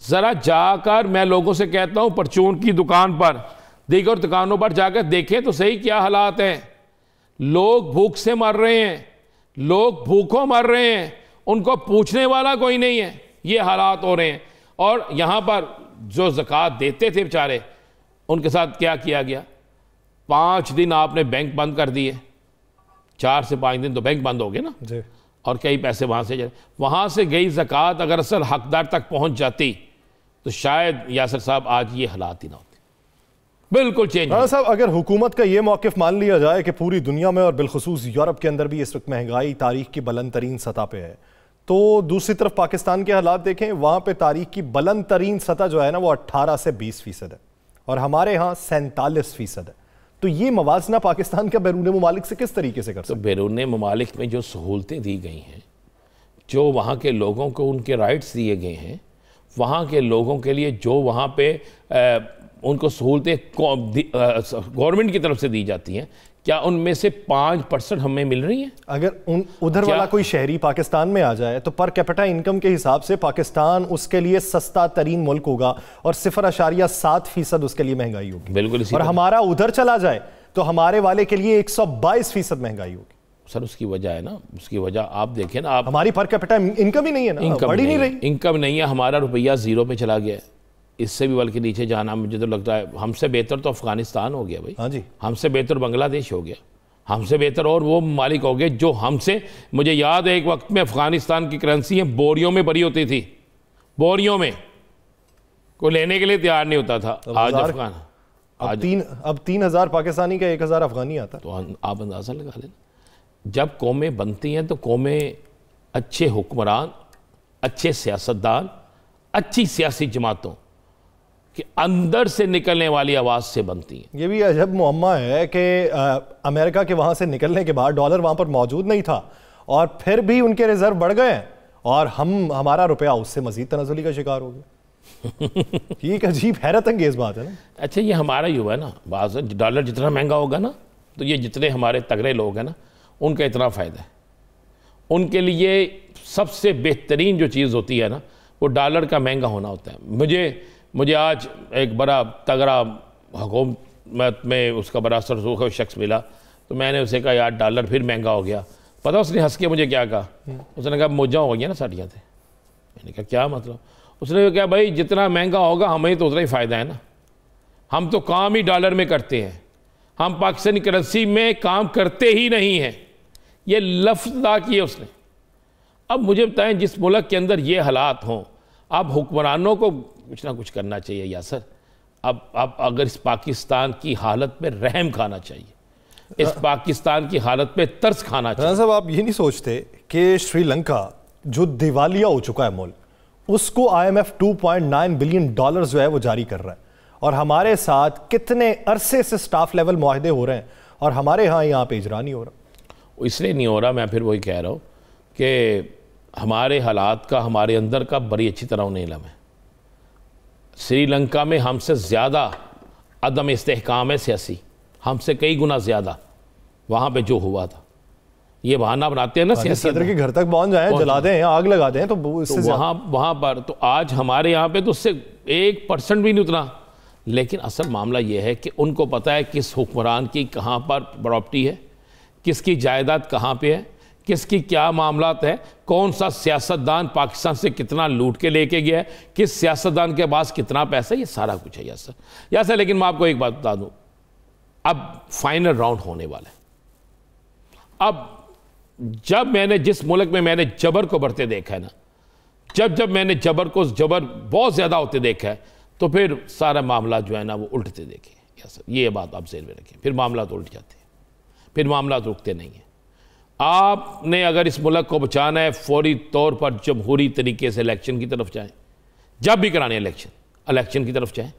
ज़रा जाकर मैं लोगों से कहता हूँ परचून की दुकान पर दीगर दुकानों पर जाकर देखें तो सही क्या हालात हैं लोग भूख से मर रहे हैं लोग भूखों मर रहे हैं उनको पूछने वाला कोई नहीं है ये हालात हो रहे हैं और यहाँ पर जो ज़क़़त देते थे बेचारे उनके साथ क्या किया गया पाँच दिन आपने बैंक बंद कर दिए चार से पाँच दिन तो बैंक बंद हो गए ना जी और कई पैसे वहाँ से जाए वहाँ से गई जक़ात अगर असल हकदार तक पहुँच जाती तो शायद यासर साहब आज ये हालात ही ना होते बिल्कुल चेंज साहब अगर हुकूमत का ये मौक़ मान लिया जाए कि पूरी दुनिया में और बिलखसूस यूरोप के अंदर भी इस वक्त महंगाई तारीख की बुलंद तरीन सतह पर है तो दूसरी तरफ पाकिस्तान के हालात देखें वहाँ पर तारीख की बुलंद तरीन सतह जो है ना वो अट्ठारह से बीस फीसद है और हमारे यहाँ सैंतालीस फीसद है तो ये मवाजना पाकिस्तान का बैरून ममालिक से किस तरीके से कर तो बैरून ममालिक में जो सहूलतें दी गई हैं जो वहाँ के लोगों को उनके राइट्स दिए गए हैं वहाँ के लोगों के लिए जो वहाँ पे आ, उनको सहूलतें गवर्नमेंट की तरफ से दी जाती हैं क्या उनमें से पाँच परसेंट हमें मिल रही है अगर उन उधर वाला कोई शहरी पाकिस्तान में आ जाए तो पर कैपिटा इनकम के हिसाब से पाकिस्तान उसके लिए सस्ता तरीन मुल्क होगा और सिफर अशारिया सात फीसद उसके लिए महंगाई होगी बिल्कुल और हमारा उधर चला जाए तो हमारे वाले के लिए एक सौ बाईस फीसद महंगाई होगी सर उसकी वजह है ना उसकी वजह आप देखें ना आप हमारी पर कैपिटा इनकम ही नहीं है ना इनकम बड़ी नहीं रही इनकम नहीं है हमारा रुपया जीरो पे चला गया है इससे भी बल्कि नीचे जाना मुझे तो लगता है हमसे बेहतर तो अफगानिस्तान हो गया भाई हाँ जी हमसे बेहतर बांग्लादेश हो गया हमसे बेहतर और वो मालिक हो गए जो हमसे मुझे याद है एक वक्त में अफगानिस्तान की करेंसी बोरियों में भरी होती थी बोरियों में को लेने के लिए तैयार नहीं होता था आज अफगान अब तीन अब तीन हज़ार पाकिस्तानी का एक हज़ार अफगानी आता तो अं- आप अंदाज़ा लगा लेना जब कौमें बनती हैं तो कौमें अच्छे हुक्मरान अच्छे सियासतदान अच्छी सियासी जमातों कि अंदर से निकलने वाली आवाज़ से बनती है ये भी अजब मम्मा है कि अमेरिका के वहाँ से निकलने के बाद डॉलर वहाँ पर मौजूद नहीं था और फिर भी उनके रिजर्व बढ़ गए और हम हमारा रुपया उससे मजीद तनाजुली का शिकार हो गया ये एक अजीब हैरत अंगेज बात है ना अच्छा ये हमारा ही हुआ है ना बाज डॉलर जितना महंगा होगा ना तो ये जितने हमारे तगड़े लोग हैं ना उनका इतना फ़ायदा है उनके लिए सबसे बेहतरीन जो चीज़ होती है ना वो डॉलर का महंगा होना होता है मुझे मुझे आज एक बड़ा तगड़ा हुकूमत में उसका बड़ा सरसूख शख्स मिला तो मैंने उसे कहा यार डॉलर फिर महंगा हो गया पता उसने हंस के मुझे क्या कहा उसने कहा मोजा हो गया ना साड़ियाँ थे मैंने कहा क्या मतलब उसने कहा भाई जितना महंगा होगा हमें तो उतना ही फ़ायदा है ना हम तो काम ही डॉलर में करते हैं हम पाकिस्तानी करेंसी में काम करते ही नहीं हैं ये लफ्ज़ अदा किए उसने अब मुझे बताएं जिस मुल्क के अंदर ये हालात हों आप हुक्मरानों को कुछ ना कुछ करना चाहिए यासर अब अब अगर इस पाकिस्तान की हालत में रहम खाना चाहिए इस पाकिस्तान की हालत में तर्स खाना चाहिए साहब आप ये नहीं सोचते कि श्रीलंका जो दिवालिया हो चुका है मुल्क उसको आईएमएफ 2.9 बिलियन डॉलर जो है वो जारी कर रहा है और हमारे साथ कितने अरसे से स्टाफ लेवल माहदे हो रहे हैं और हमारे यहाँ यहाँ पे इजरा नहीं हो रहा इसलिए नहीं हो रहा मैं फिर वही कह रहा हूँ कि हमारे हालात का हमारे अंदर का बड़ी अच्छी तरह उन्हें इलम है श्रीलंका में हमसे ज़्यादा अदम इस्तेकाम है सियासी हमसे कई गुना ज़्यादा वहाँ पर जो हुआ था ये बहाना बनाते हैं ना सियासी के घर तक पहुँच जाए जला दें आग लगा दें तो, तो वहाँ वहाँ पर तो आज हमारे यहाँ पे तो उससे एक परसेंट भी नहीं उतना लेकिन असल मामला यह है कि उनको पता है किस हुक्मरान की कहाँ पर प्रॉपर्टी है किसकी जायदाद कहाँ पे है किसकी क्या मामला है कौन सा सियासतदान पाकिस्तान से कितना लूट के लेके गया है किस सियासतदान के पास कितना पैसा ये सारा कुछ है यासर यासर लेकिन मैं आपको एक बात बता दूँ अब फाइनल राउंड होने वाला है अब जब मैंने जिस मुल्क में मैंने जबर को बढ़ते देखा है ना जब जब मैंने जबर को जबर बहुत ज़्यादा होते देखा है तो फिर सारा मामला जो है ना वो उल्टते देखे यासर ये बात आप जेल में रखें फिर मामला तो उल्ट जाते हैं फिर मामला तो रुकते नहीं हैं आपने अगर इस मुल्क को बचाना है फौरी तौर पर जमहूरी तरीके से इलेक्शन की तरफ जाएं जब भी कराने इलेक्शन इलेक्शन की तरफ जाएं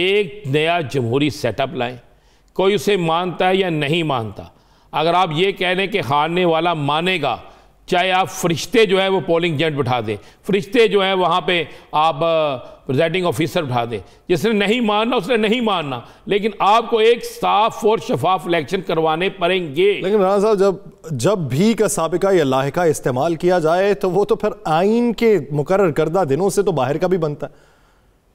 एक नया जमहूरी सेटअप लाएं कोई उसे मानता है या नहीं मानता अगर आप ये कह लें कि हारने वाला मानेगा चाहे आप फरिश्ते जो है वो पोलिंग एजेंट बिठा दें फरिश्ते जो है वहाँ पे आप प्रिजाइडिंग ऑफिसर बिठा दें जिसने नहीं मानना उसने नहीं मानना लेकिन आपको एक साफ और शफाफ इलेक्शन करवाने पड़ेंगे लेकिन राणा साहब जब जब भी का सबका या लाहिका इस्तेमाल किया जाए तो वो तो फिर आइन के मुकर करदा दिनों से तो बाहर का भी बनता है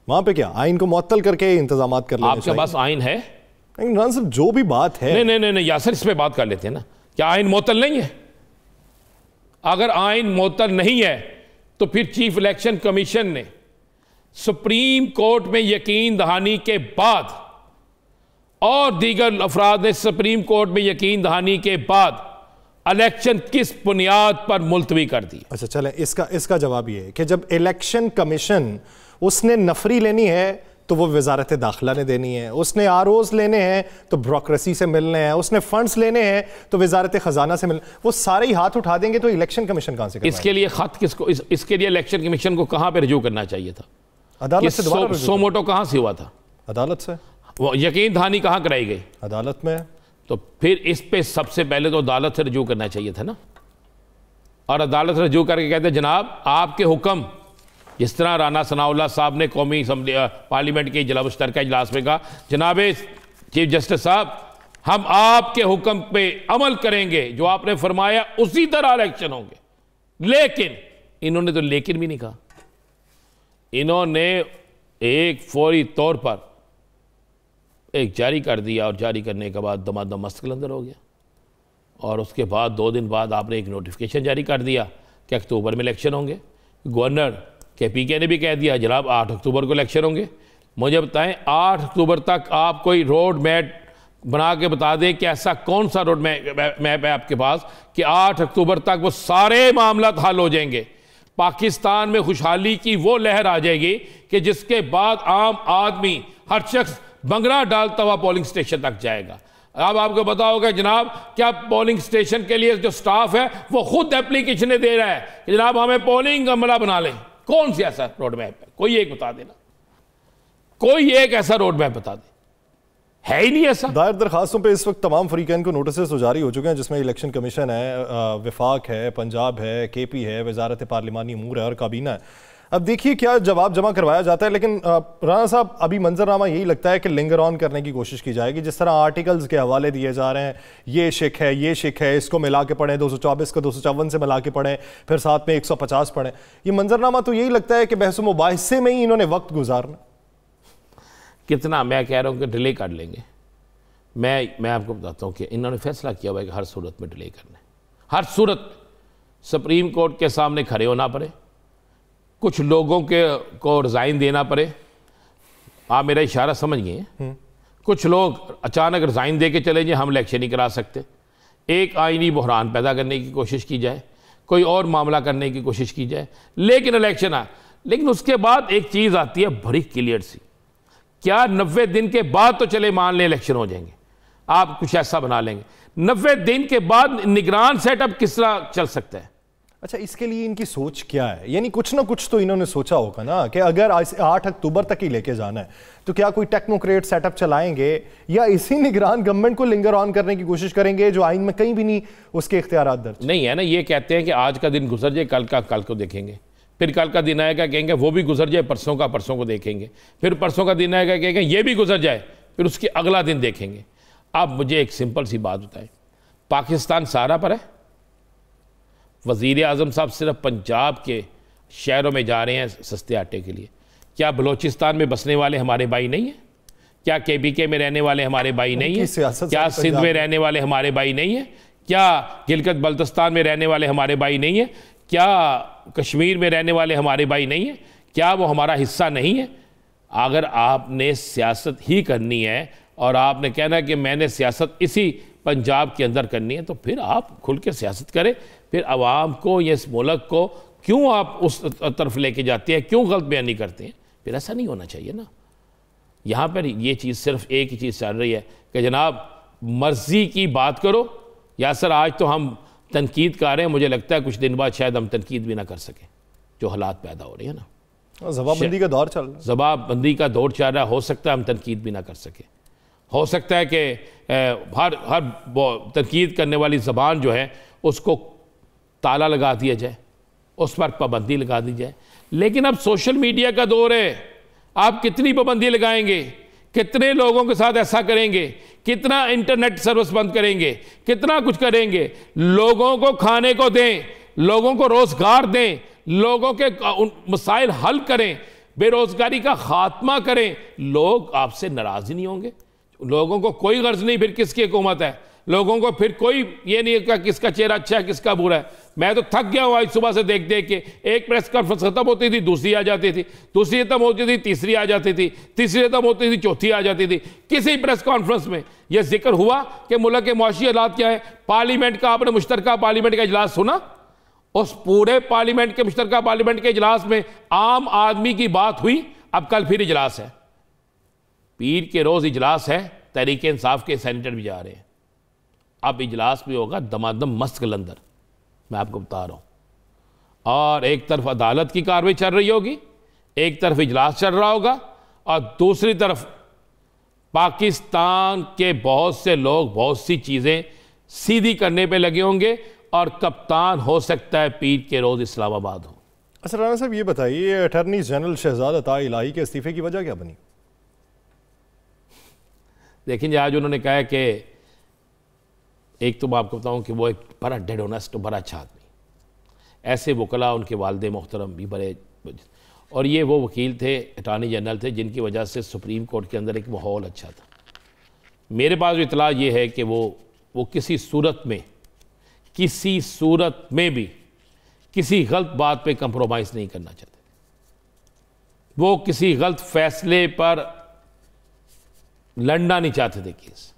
वहाँ पे क्या आइन को मअतल करके इंतजाम कर आपके पास आइन है लेकिन राणा साहब जो भी बात है नहीं नहीं नहीं यासर इस पर बात कर लेते हैं ना क्या आइन मअतल नहीं है अगर आइन मुतर नहीं है तो फिर चीफ इलेक्शन कमीशन ने सुप्रीम कोर्ट में यकीन दहानी के बाद और दीगर अफराद ने सुप्रीम कोर्ट में यकीन दहानी के बाद इलेक्शन किस बुनियाद पर मुलतवी कर दी अच्छा चले इसका इसका जवाब ये है कि जब इलेक्शन कमीशन उसने नफरी लेनी है तो वो वजारत दाखिला ने देनी है उसने आर ओज लेने हैं तो ब्रोक्रेसी से मिलने हैं उसने फंड्स लेने हैं तो वजारत खजाना से मिलने वो सारे ही हाथ उठा देंगे तो इलेक्शन कमीशन कहाँ से इसके लिए खत किसको इस, इसके लिए इलेक्शन कमीशन को कहाँ पर रजू करना चाहिए था अदालत से सो, सो मोटो कहाँ से हुआ था अदालत से वो यकीन धानी कहाँ कराई गई अदालत में तो फिर इस पर सबसे पहले तो अदालत से रजू करना चाहिए था ना और अदालत रजू करके कहते जनाब आपके हुक्म जिस तरह राना सनाउल्ला साहब ने कौमी पार्लियामेंट के जला मुश्तर इजलास में कहा जनाब चीफ जस्टिस साहब हम आपके हुक्म पे अमल करेंगे जो आपने फरमाया उसी तरह इलेक्शन होंगे लेकिन इन्होंने तो लेकिन भी नहीं कहा इन्होंने एक फौरी तौर पर एक जारी कर दिया और जारी करने के बाद दमादम मस्तक अंदर हो गया और उसके बाद दो दिन बाद आपने एक नोटिफिकेशन जारी कर दिया कि अक्टूबर में इलेक्शन होंगे गवर्नर के पी के ने भी कह दिया जनाब आठ अक्टूबर को इलेक्शन होंगे मुझे बताएं आठ अक्टूबर तक आप कोई रोड मैप बना के बता दें कि ऐसा कौन सा रोड मैप है आपके पास कि आठ अक्टूबर तक वो सारे मामला हल हो जाएंगे पाकिस्तान में खुशहाली की वो लहर आ जाएगी कि जिसके बाद आम आदमी हर शख्स बंगरा डालता हुआ पोलिंग स्टेशन तक जाएगा अब आपको पता होगा जनाब क्या पोलिंग स्टेशन के लिए जो स्टाफ है वो खुद एप्लीकेशन दे रहा है जनाब हमें पोलिंग अमला बना लें कौन सी ऐसा रोडमैप है कोई एक बता देना कोई एक ऐसा रोडमैप बता दे है ही नहीं ऐसा दायर दरखास्तों पर इस वक्त तमाम फरीकैन को नोटिस तो जारी हो चुके हैं जिसमें इलेक्शन कमीशन है विफाक है पंजाब है के पी है वजारत पार्लिमानी अमूर है और काबीना है अब देखिए क्या जवाब जमा करवाया जाता है लेकिन राणा साहब अभी मंजरनामा यही लगता है कि लिंगर ऑन करने की कोशिश की जाएगी जिस तरह आर्टिकल्स के हवाले दिए जा रहे हैं ये शिक है ये शिक है इसको मिला के पढ़ें दो को दो से मिला के पढ़ें फिर साथ में एक पढ़ें ये मंजरनामा तो यही लगता है कि बहस मुबासे में ही इन्होंने वक्त गुजारना कितना मैं कह रहा हूँ कि डिले कर लेंगे मैं मैं आपको बताता हूँ कि इन्होंने फैसला किया हुआ है कि हर सूरत में डिले करना है हर सूरत सुप्रीम कोर्ट के सामने खड़े होना पड़े कुछ लोगों के को रिज़ाइन देना पड़े आप मेरा इशारा समझ गए कुछ लोग अचानक रिज़ाइन दे के चले जाएँ हम इलेक्शन नहीं करा सकते एक आइनी बहरान पैदा करने की कोशिश की जाए कोई और मामला करने की कोशिश की जाए लेकिन इलेक्शन आए लेकिन उसके बाद एक चीज़ आती है बड़ी क्लियर सी क्या नब्बे दिन के बाद तो चले मान लें इलेक्शन हो जाएंगे आप कुछ ऐसा बना लेंगे नब्बे दिन के बाद निगरान सेटअप किस तरह चल सकता है अच्छा इसके लिए इनकी सोच क्या है यानी कुछ ना कुछ तो इन्होंने सोचा होगा ना कि अगर आठ अक्टूबर तक ही लेके जाना है तो क्या कोई टेक्नोक्रेट सेटअप चलाएंगे या इसी निगरान गवर्नमेंट को लिंगर ऑन करने की कोशिश करेंगे जो आइन में कहीं भी नहीं उसके इख्तियार दर्ज नहीं है ना ये कहते हैं कि आज का दिन गुजर जाए कल का कल को देखेंगे फिर कल का दिन आएगा कहेंगे वो भी गुजर जाए परसों का परसों को देखेंगे फिर परसों का दिन आएगा कहेंगे ये भी गुजर जाए फिर उसके अगला दिन देखेंगे आप मुझे एक सिंपल सी बात बताएं पाकिस्तान सारा पर है वज़ी अजम साहब सिर्फ पंजाब के शहरों में जा रहे हैं सस्ते आटे के लिए क्या बलोचिस्तान में बसने वाले हमारे भाई नहीं हैं क्या के बी के में रहने वाले हमारे भाई नहीं हैं क्या सिंध में रहने वाले हमारे भाई नहीं हैं क्या गिलकत बल्तस्तान में रहने वाले हमारे भाई नहीं हैं क्या कश्मीर में रहने वाले हमारे भाई नहीं हैं क्या वो हमारा हिस्सा नहीं है अगर आपने सियासत ही करनी है और आपने कहना कि मैंने सियासत इसी पंजाब के अंदर करनी है तो फिर आप खुल के सियासत करें फिर आवाम को या इस मुल्क को क्यों आप उस तरफ लेके जाते हैं क्यों गलत बयानी करते हैं फिर ऐसा नहीं होना चाहिए ना यहाँ पर ये चीज़ सिर्फ एक ही चीज़ चल रही है कि जनाब मर्ज़ी की बात करो या सर आज तो हम तनकीद कर रहे हैं मुझे लगता है कुछ दिन बाद शायद हम तनकीद भी ना कर सकें जो हालात पैदा हो रहे हैं ना हाँ, जवाबबंदी का दौर चल रहा है जवाबबंदी का दौर चल रहा है हो सकता है हम तनकीद भी ना कर सकें हो सकता है कि हर हर तनकीद करने वाली ज़बान जो है उसको ताला लगा दिया जाए उस पर पाबंदी लगा दी जाए लेकिन अब सोशल मीडिया का दौर है आप कितनी पाबंदी लगाएंगे कितने लोगों के साथ ऐसा करेंगे कितना इंटरनेट सर्विस बंद करेंगे कितना कुछ करेंगे लोगों को खाने को दें लोगों को रोज़गार दें लोगों के मसाइल हल करें बेरोज़गारी का खात्मा करें लोग आपसे नाराज़ ही नहीं होंगे लोगों को कोई गर्ज नहीं फिर किसकी हुकूमत है लोगों को फिर कोई ये नहीं कहा किसका चेहरा अच्छा है किसका बुरा है मैं तो थक गया हूँ आज सुबह से देख देख के एक प्रेस कॉन्फ्रेंस खत्म होती थी दूसरी आ जाती थी दूसरी खत्म होती थी तीसरी आ जाती थी तीसरी खत्म होती थी चौथी आ जाती थी किसी प्रेस कॉन्फ्रेंस में यह जिक्र हुआ कि मुल्क के मुशी हालात क्या है पार्लीमेंट का आपने मुश्तर पार्लियामेंट का इजलास सुना उस पूरे पार्लीमेंट के मुश्तर पार्लियामेंट के इजलास में आम आदमी की बात हुई अब कल फिर इजलास है पीर के रोज़ इजलास है तहरीक इंसाफ के सैनिटर भी जा रहे हैं अब इजलास भी होगा दमादम मस्त कलंदर मैं आपको बता रहा हूँ और एक तरफ अदालत की कार्रवाई चल रही होगी एक तरफ इजलास चल रहा होगा और दूसरी तरफ पाकिस्तान के बहुत से लोग बहुत सी चीज़ें सीधी करने पे लगे होंगे और कप्तान हो सकता है पीर के रोज़ इस्लामाबाद हो असराना अच्छा, साहब ये बताइए अटर्नी जनरल शहजाद अता इलाही के इस्तीफे की वजह क्या बनी लेकिन आज उन्होंने कहा कि एक तो मैं आपको बताऊँ कि वो एक बड़ा डेड ऑनेस्ट बड़ा अच्छा आदमी ऐसे वकला उनके वालदे मोहतरम भी बड़े और ये वो वकील थे अटॉर्नी जनरल थे जिनकी वजह से सुप्रीम कोर्ट के अंदर एक माहौल अच्छा था मेरे पास इतला ये है कि वो वो किसी सूरत में किसी सूरत में भी किसी गलत बात पे कंप्रोमाइज़ नहीं करना चाहते वो किसी गलत फैसले पर लड़ना नहीं चाहते थे केस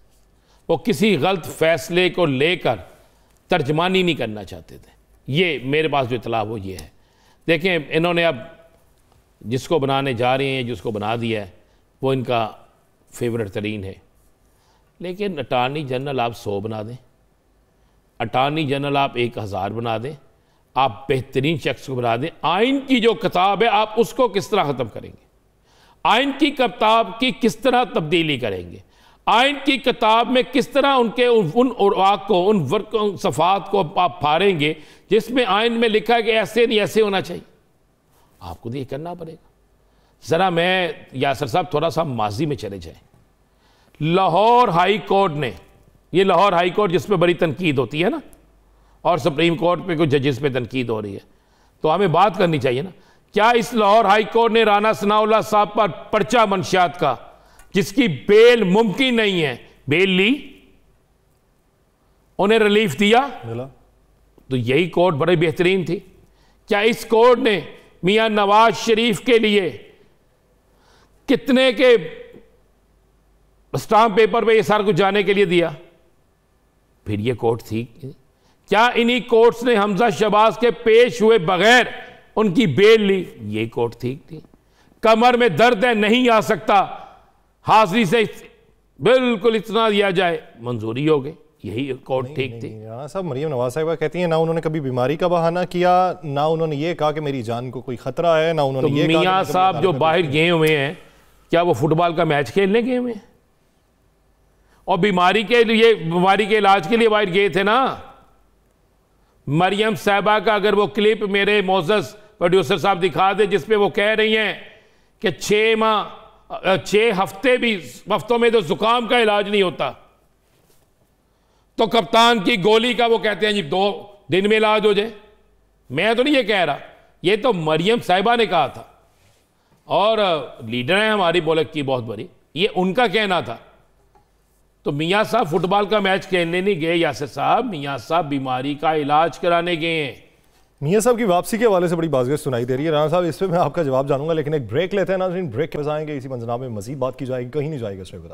वो किसी गलत फैसले को लेकर तर्जमानी नहीं करना चाहते थे ये मेरे पास जो इतला वो ये है देखें इन्होंने अब जिसको बनाने जा रहे हैं जिसको बना दिया है वो इनका फेवरेट तरीन है लेकिन अटारनी जनरल आप सौ बना दें अटारनी जनरल आप एक हज़ार बना दें आप बेहतरीन शख्स को बना दें आइन की जो किताब है आप उसको किस तरह ख़त्म करेंगे आयन की किताब की किस तरह तब्दीली करेंगे आयन की किताब में किस तरह उनके उन उर्वाक को उन वर्क सफ़ात को आप फाड़ेंगे जिसमें आयन में लिखा है कि ऐसे नहीं ऐसे होना चाहिए आपको तो ये करना पड़ेगा ज़रा मैं यासर साहब थोड़ा सा माजी में चले जाए लाहौर हाई कोर्ट ने ये लाहौर हाई कोर्ट जिस पर बड़ी तनकीद होती है ना और सुप्रीम कोर्ट पर कुछ जजेस पर तनकीद हो रही है तो हमें बात करनी चाहिए ना क्या इस लाहौर हाईकोर्ट ने राना सनाउल्ला साहब पर पर्चा मंशियात का जिसकी बेल मुमकिन नहीं है बेल ली उन्हें रिलीफ दिया मिला तो यही कोर्ट बड़ी बेहतरीन थी क्या इस कोर्ट ने मियां नवाज शरीफ के लिए कितने के स्टाम्प पेपर पे ये सारा कुछ जाने के लिए दिया फिर ये कोर्ट थी क्या इन्हीं कोर्ट्स ने हमजा शबाज के पेश हुए बगैर उनकी बेल ली ये कोर्ट ठीक थी कमर में दर्द है नहीं आ सकता हाजिरी से बिल्कुल इतना दिया जाए मंजूरी हो गई यही कोर्ट ठीक थी साहब मरियम नवाज साहब कहती हैं ना उन्होंने कभी बीमारी का बहाना किया ना उन्होंने ये कहा कि मेरी जान को कोई खतरा है ना उन्होंने तो मियाँ साहब जो बाहर गए हुए हैं क्या वो फुटबॉल का मैच खेलने गए हुए हैं और बीमारी के लिए बीमारी के इलाज के लिए बाहर गए थे ना मरियम साहबा का अगर वो क्लिप मेरे मोजस प्रोड्यूसर साहब दिखा दे जिसपे वो कह रही हैं कि छः माह छः हफ्ते भी हफ्तों में तो ज़ुकाम का इलाज नहीं होता तो कप्तान की गोली का वो कहते हैं जी दो दिन में इलाज हो जाए मैं तो नहीं ये कह रहा ये तो मरियम साहिबा ने कहा था और लीडर हैं हमारी बोलक की बहुत बड़ी ये उनका कहना था तो मियाँ साहब फुटबॉल का मैच खेलने नहीं गए यासिर साहब मियाँ साहब बीमारी का इलाज कराने गए हैं मियाँ साहब की वापसी के हवाले से बड़ी बाजगत सुनाई दे रही है राणा साहब इस पर मैं आपका जवाब जानूंगा लेकिन एक ब्रेक लेते हैं नाजरीन ब्रेक के बजाएंगे इसी मंजना में मजीद बात की जाएगी कहीं नहीं जाएगा शोब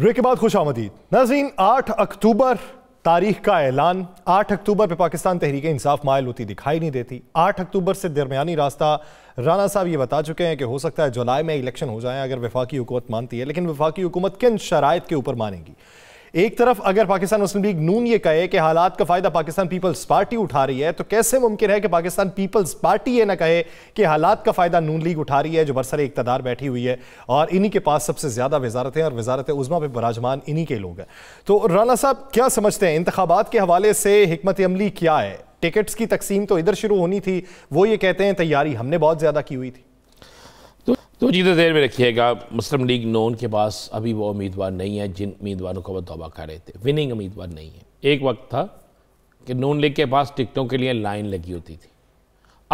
ब्रेक के बाद खुश आमदीद नाजीन आठ अक्टूबर तारीख का ऐलान 8 अक्टूबर पे पाकिस्तान तहरीक इंसाफ मायल होती दिखाई नहीं देती 8 अक्टूबर से दरमियानी रास्ता राना साहब ये बता चुके हैं कि हो सकता है जुलाई में इलेक्शन हो जाए अगर वफाकी हुकूमत मानती है लेकिन वफाकी हुकूमत किन शराइ के ऊपर मानेगी एक तरफ अगर पाकिस्तान मुस्लिम लीग नून ये कहे कि हालात का फायदा पाकिस्तान पीपल्स पार्टी उठा रही है तो कैसे मुमकिन है कि पाकिस्तान पीपल्स पार्टी ये ना कहे कि हालात का फायदा नून लीग उठा रही है जो बरसर इकतदार बैठी हुई है और इन्हीं के पास सबसे ज्यादा वजारतें और वजारत उजमा पर बराजमान इन्हीं के लोग हैं तो राना साहब क्या समझते हैं इंतबात के हवाले से हमत अमली क्या है टिकट्स की तकसीम तो इधर शुरू होनी थी वो ये कहते हैं तैयारी हमने बहुत ज्यादा की हुई थी तो तो जी तो देर में रखिएगा मुस्लिम लीग नोन के पास अभी वो उम्मीदवार नहीं है जिन उम्मीदवारों को वह दौबा कर रहे थे विनिंग उम्मीदवार नहीं है एक वक्त था कि नोन लीग के पास टिकटों के लिए लाइन लगी होती थी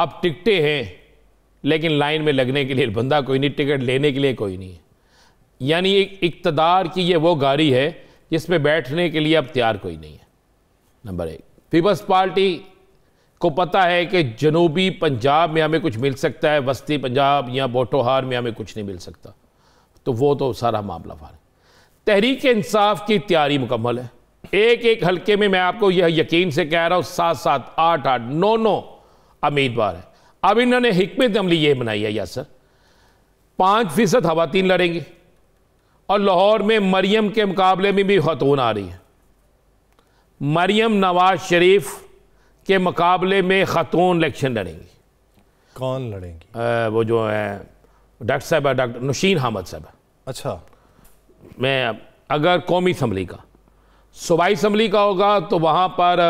अब टिकटें हैं लेकिन लाइन में लगने के लिए बंदा कोई नहीं टिकट लेने के लिए कोई नहीं है यानी एक इकतदार की ये वो गाड़ी है जिसमें बैठने के लिए अब तैयार कोई नहीं है नंबर एक पीपल्स पार्टी को पता है कि जनूबी पंजाब में हमें कुछ मिल सकता है वस्ती पंजाब या बोटोहार में हमें कुछ नहीं मिल सकता तो वो तो सारा मामला फार तहरीक इंसाफ की तैयारी मुकम्मल है एक एक हलके में मैं आपको यह यकीन से कह रहा हूँ सात सात आठ आठ नौ नौ उम्मीदवार हैं अब इन्होंने हमत अमली ये बनाई है यासर पाँच फ़ीसद खातन लड़ेंगी और लाहौर में मरियम के मुकाबले में भी खतून आ रही है मरियम नवाज शरीफ के मुकाबले में ख़ातून इलेक्शन लड़ेंगी कौन लड़ेंगी आ, वो जो है डॉक्टर साहब डॉक्टर नशीन हामद साहब अच्छा मैं अगर कौमी असम्बली का सूबाई असम्बली का होगा तो वहाँ पर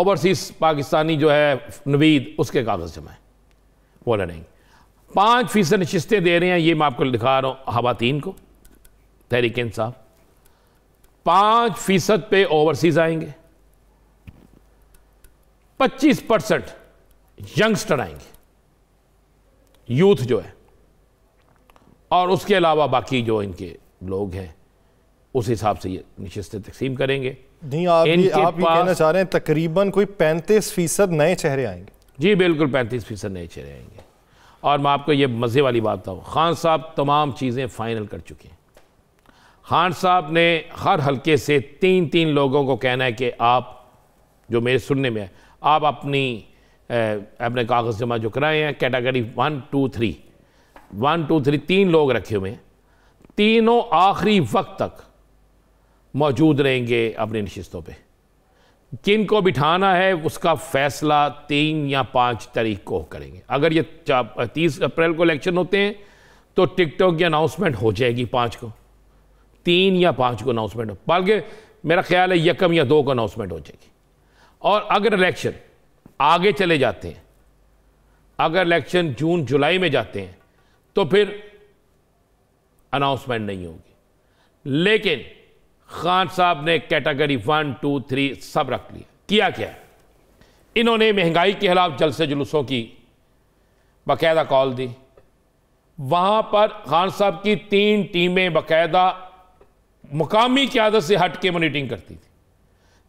ओवरसीज़ पाकिस्तानी जो है नवीद उसके कागज़ जमा है वो लड़ेंगे पाँच फीसद नशस्तें दे रहे हैं ये मैं आपको दिखा रहा हूँ खातन को तहरीक इंसाफ पाँच फीसद पे ओवरसीज़ आएंगे पच्चीस परसेंट यंगस्टर आएंगे यूथ जो है और उसके अलावा बाकी जो इनके लोग हैं उस हिसाब से ये नशस्तें तकसीम करेंगे नहीं आप भी, आप भी कहना चाह रहे हैं तकरीबन कोई पैंतीस फीसद नए चेहरे आएंगे जी बिल्कुल पैंतीस फीसद नए चेहरे आएंगे और मैं आपको ये मज़े वाली बात बताऊँ खान साहब तमाम चीज़ें फ़ाइनल कर चुके हैं खान साहब ने हर हल्के से तीन तीन लोगों को कहना है कि आप जो मेरे सुनने में है आप अपनी अपने कागज़ जमा जो कराए हैं category one two three one two three तीन लोग रखे हुए हैं तीनों आखिरी वक्त तक मौजूद रहेंगे अपनी नशस्तों पर किन को बिठाना है उसका फैसला तीन या पाँच तारीख को करेंगे अगर ये तीस अप्रैल को इलेक्शन होते हैं तो टिकटॉक की अनाउंसमेंट हो जाएगी पाँच को तीन या पाँच को अनाउंसमेंट हो बल्कि मेरा ख्याल है यकम या दो को अनाउंसमेंट हो जाएगी और अगर इलेक्शन आगे चले जाते हैं अगर इलेक्शन जून जुलाई में जाते हैं तो फिर अनाउंसमेंट नहीं होगी लेकिन खान साहब ने कैटेगरी वन टू थ्री सब रख लिया किया क्या इन्होंने महंगाई के खिलाफ जलसे जुलूसों की बाकायदा कॉल दी वहां पर खान साहब की तीन टीमें बाकायदा मुकामी क्यादत से हट के मोनिटरिंग करती थी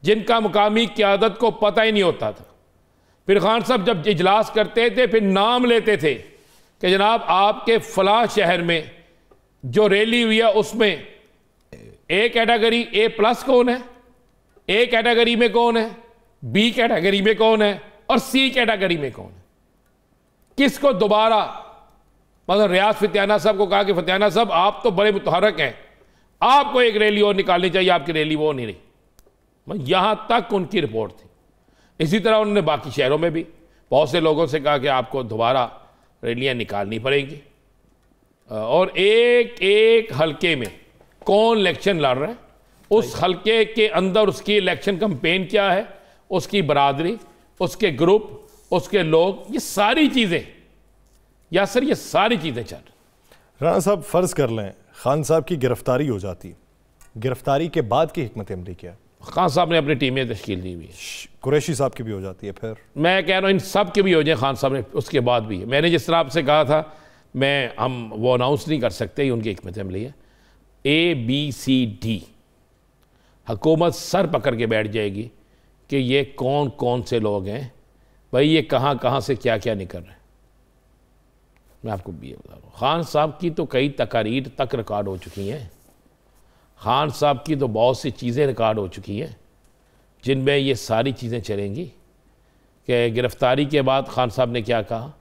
जिनका मुकामी क्यादत को पता ही नहीं होता था फिर खान साहब जब इजलास करते थे फिर नाम लेते थे कि जनाब आपके फला शहर में जो रैली हुई है उसमें ए कैटेगरी ए प्लस कौन है ए कैटेगरी में कौन है बी कैटेगरी में कौन है और सी कैटेगरी में कौन है किसको दोबारा मतलब रियाज फतियाना साहब को कहा कि फतियाना साहब आप तो बड़े मुतहरक हैं आपको एक रैली और निकालनी चाहिए आपकी रैली वो नहीं रही यहाँ तक उनकी रिपोर्ट थी इसी तरह उन्होंने बाकी शहरों में भी बहुत से लोगों से कहा कि आपको दोबारा रैलियाँ निकालनी पड़ेंगी और एक एक हलके में कौन इलेक्शन लड़ रहा है उस हलके के अंदर उसकी इलेक्शन कंपेन क्या है उसकी बरदरी उसके ग्रुप उसके लोग ये सारी चीज़ें या सर ये सारी चीज़ें चल राणा साहब फ़र्ज़ कर लें खान साहब की गिरफ़्तारी हो जाती गिरफ़्तारी के बाद की हमत अमली क्या है खान साहब ने अपनी टीमें तश्कील दी हुई है कुरैशी साहब की भी हो जाती है फिर मैं कह रहा हूँ इन सब की भी हो जाए खान साहब ने उसके बाद भी मैंने जिस तरह आपसे कहा था मैं हम वो अनाउंस नहीं कर सकते ही उनकी हमत है ए बी सी डी हकूमत सर पकड़ के बैठ जाएगी कि ये कौन कौन से लोग हैं भाई ये कहाँ कहाँ से क्या क्या निकल रहे हैं मैं आपको ये बता रहा हूँ खान साहब की तो कई तकारीर तक रिकॉर्ड हो चुकी हैं खान साहब की तो बहुत सी चीज़ें रिकॉर्ड हो चुकी हैं जिनमें ये सारी चीज़ें चलेंगी कि गिरफ़्तारी के बाद खान साहब ने क्या कहा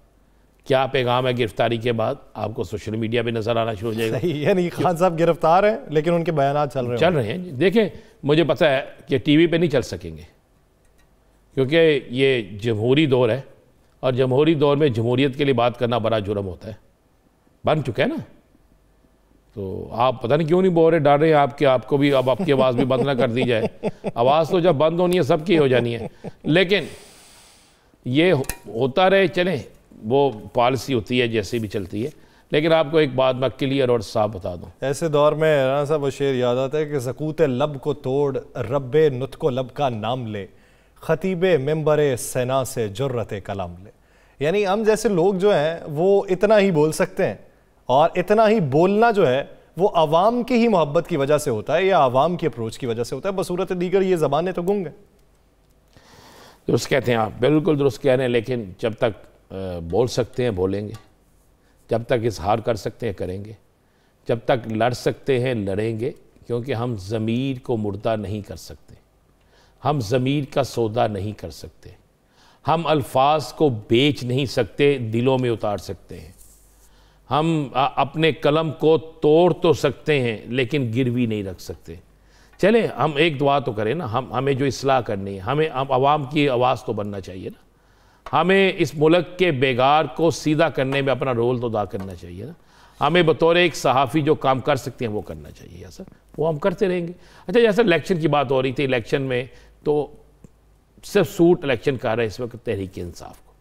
क्या पैगाम है गिरफ्तारी के बाद आपको सोशल मीडिया पे नजर आना शुरू हो जाएगा सही है नहीं खान साहब गिरफ्तार हैं लेकिन उनके बयान चल रहे चल रहे हैं देखें मुझे पता है कि टीवी पे नहीं चल सकेंगे क्योंकि ये जमहूरी दौर है और जमहूरी दौर में जमहूरीत के लिए बात करना बड़ा जुर्म होता है बन चुका है ना तो आप पता नहीं क्यों नहीं बोल रहे डर रहे हैं आपके आपको भी अब आपकी आवाज़ भी बंद ना कर दी जाए आवाज़ तो जब बंद होनी है सबकी हो जानी है लेकिन ये होता रहे चले वो पॉलिसी होती है जैसी भी चलती है लेकिन आपको एक बात मैं क्लियर और साफ बता दूं ऐसे दौर में राना साहब शेर याद आता है कि सकूत लब को तोड़ रब नुत को लब का नाम ले खतीब मेम्बर सेना से जर्रत कलाम ले यानी हम जैसे लोग जो हैं वो इतना ही बोल सकते हैं और इतना ही बोलना जो है वो आवाम की ही मोहब्बत की वजह से होता है या आवाम की अप्रोच की वजह से होता है बसूरत दीगर ये ज़बानें तो गुंग हैं दुरुस्त कहते हैं आप बिल्कुल दुरुस्त कह रहे हैं लेकिन जब तक बोल सकते हैं बोलेंगे जब तक इजहार कर सकते हैं करेंगे जब तक लड़ सकते हैं लड़ेंगे क्योंकि हम ज़मीर को मुर्दा नहीं कर सकते हम ज़मीर का सौदा नहीं कर सकते हम अल्फाज को बेच नहीं सकते दिलों में उतार सकते हैं हम अपने कलम को तोड़ तो सकते हैं लेकिन गिरवी नहीं रख सकते चले हम एक दुआ तो करें ना हम हमें जो असलाह करनी है हमें हम आवाम की आवाज़ तो बनना चाहिए ना हमें इस मुल्क के बेगार को सीधा करने में अपना रोल तो अदा करना चाहिए ना हमें बतौर एक सहाफ़ी जो काम कर सकते हैं वो करना चाहिए या सर वो हम करते रहेंगे अच्छा सर इलेक्शन की बात हो रही थी इलेक्शन में तो सिर्फ सूट इलेक्शन कर रहा है इस वक्त तहरीक इंसाफ को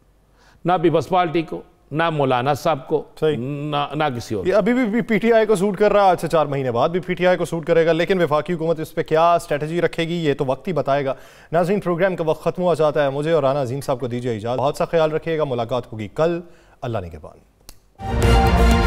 ना पीपल्स पार्टी को ना मौलाना साहब को सही ना ना किसी और अभी भी पीटीआई को सूट कर रहा है आज से चार महीने बाद भी पीटीआई को सूट करेगा लेकिन विफाकी हुकूमत इस पर क्या स्ट्रेटजी रखेगी ये तो वक्त ही बताएगा नाजीन प्रोग्राम का वक्त खत्म हो जाता है मुझे और राना अजीम साहब को दीजिए इजाज़त बहुत सा ख्याल रखिएगा मुलाकात होगी कल अल्लाह ने के बाद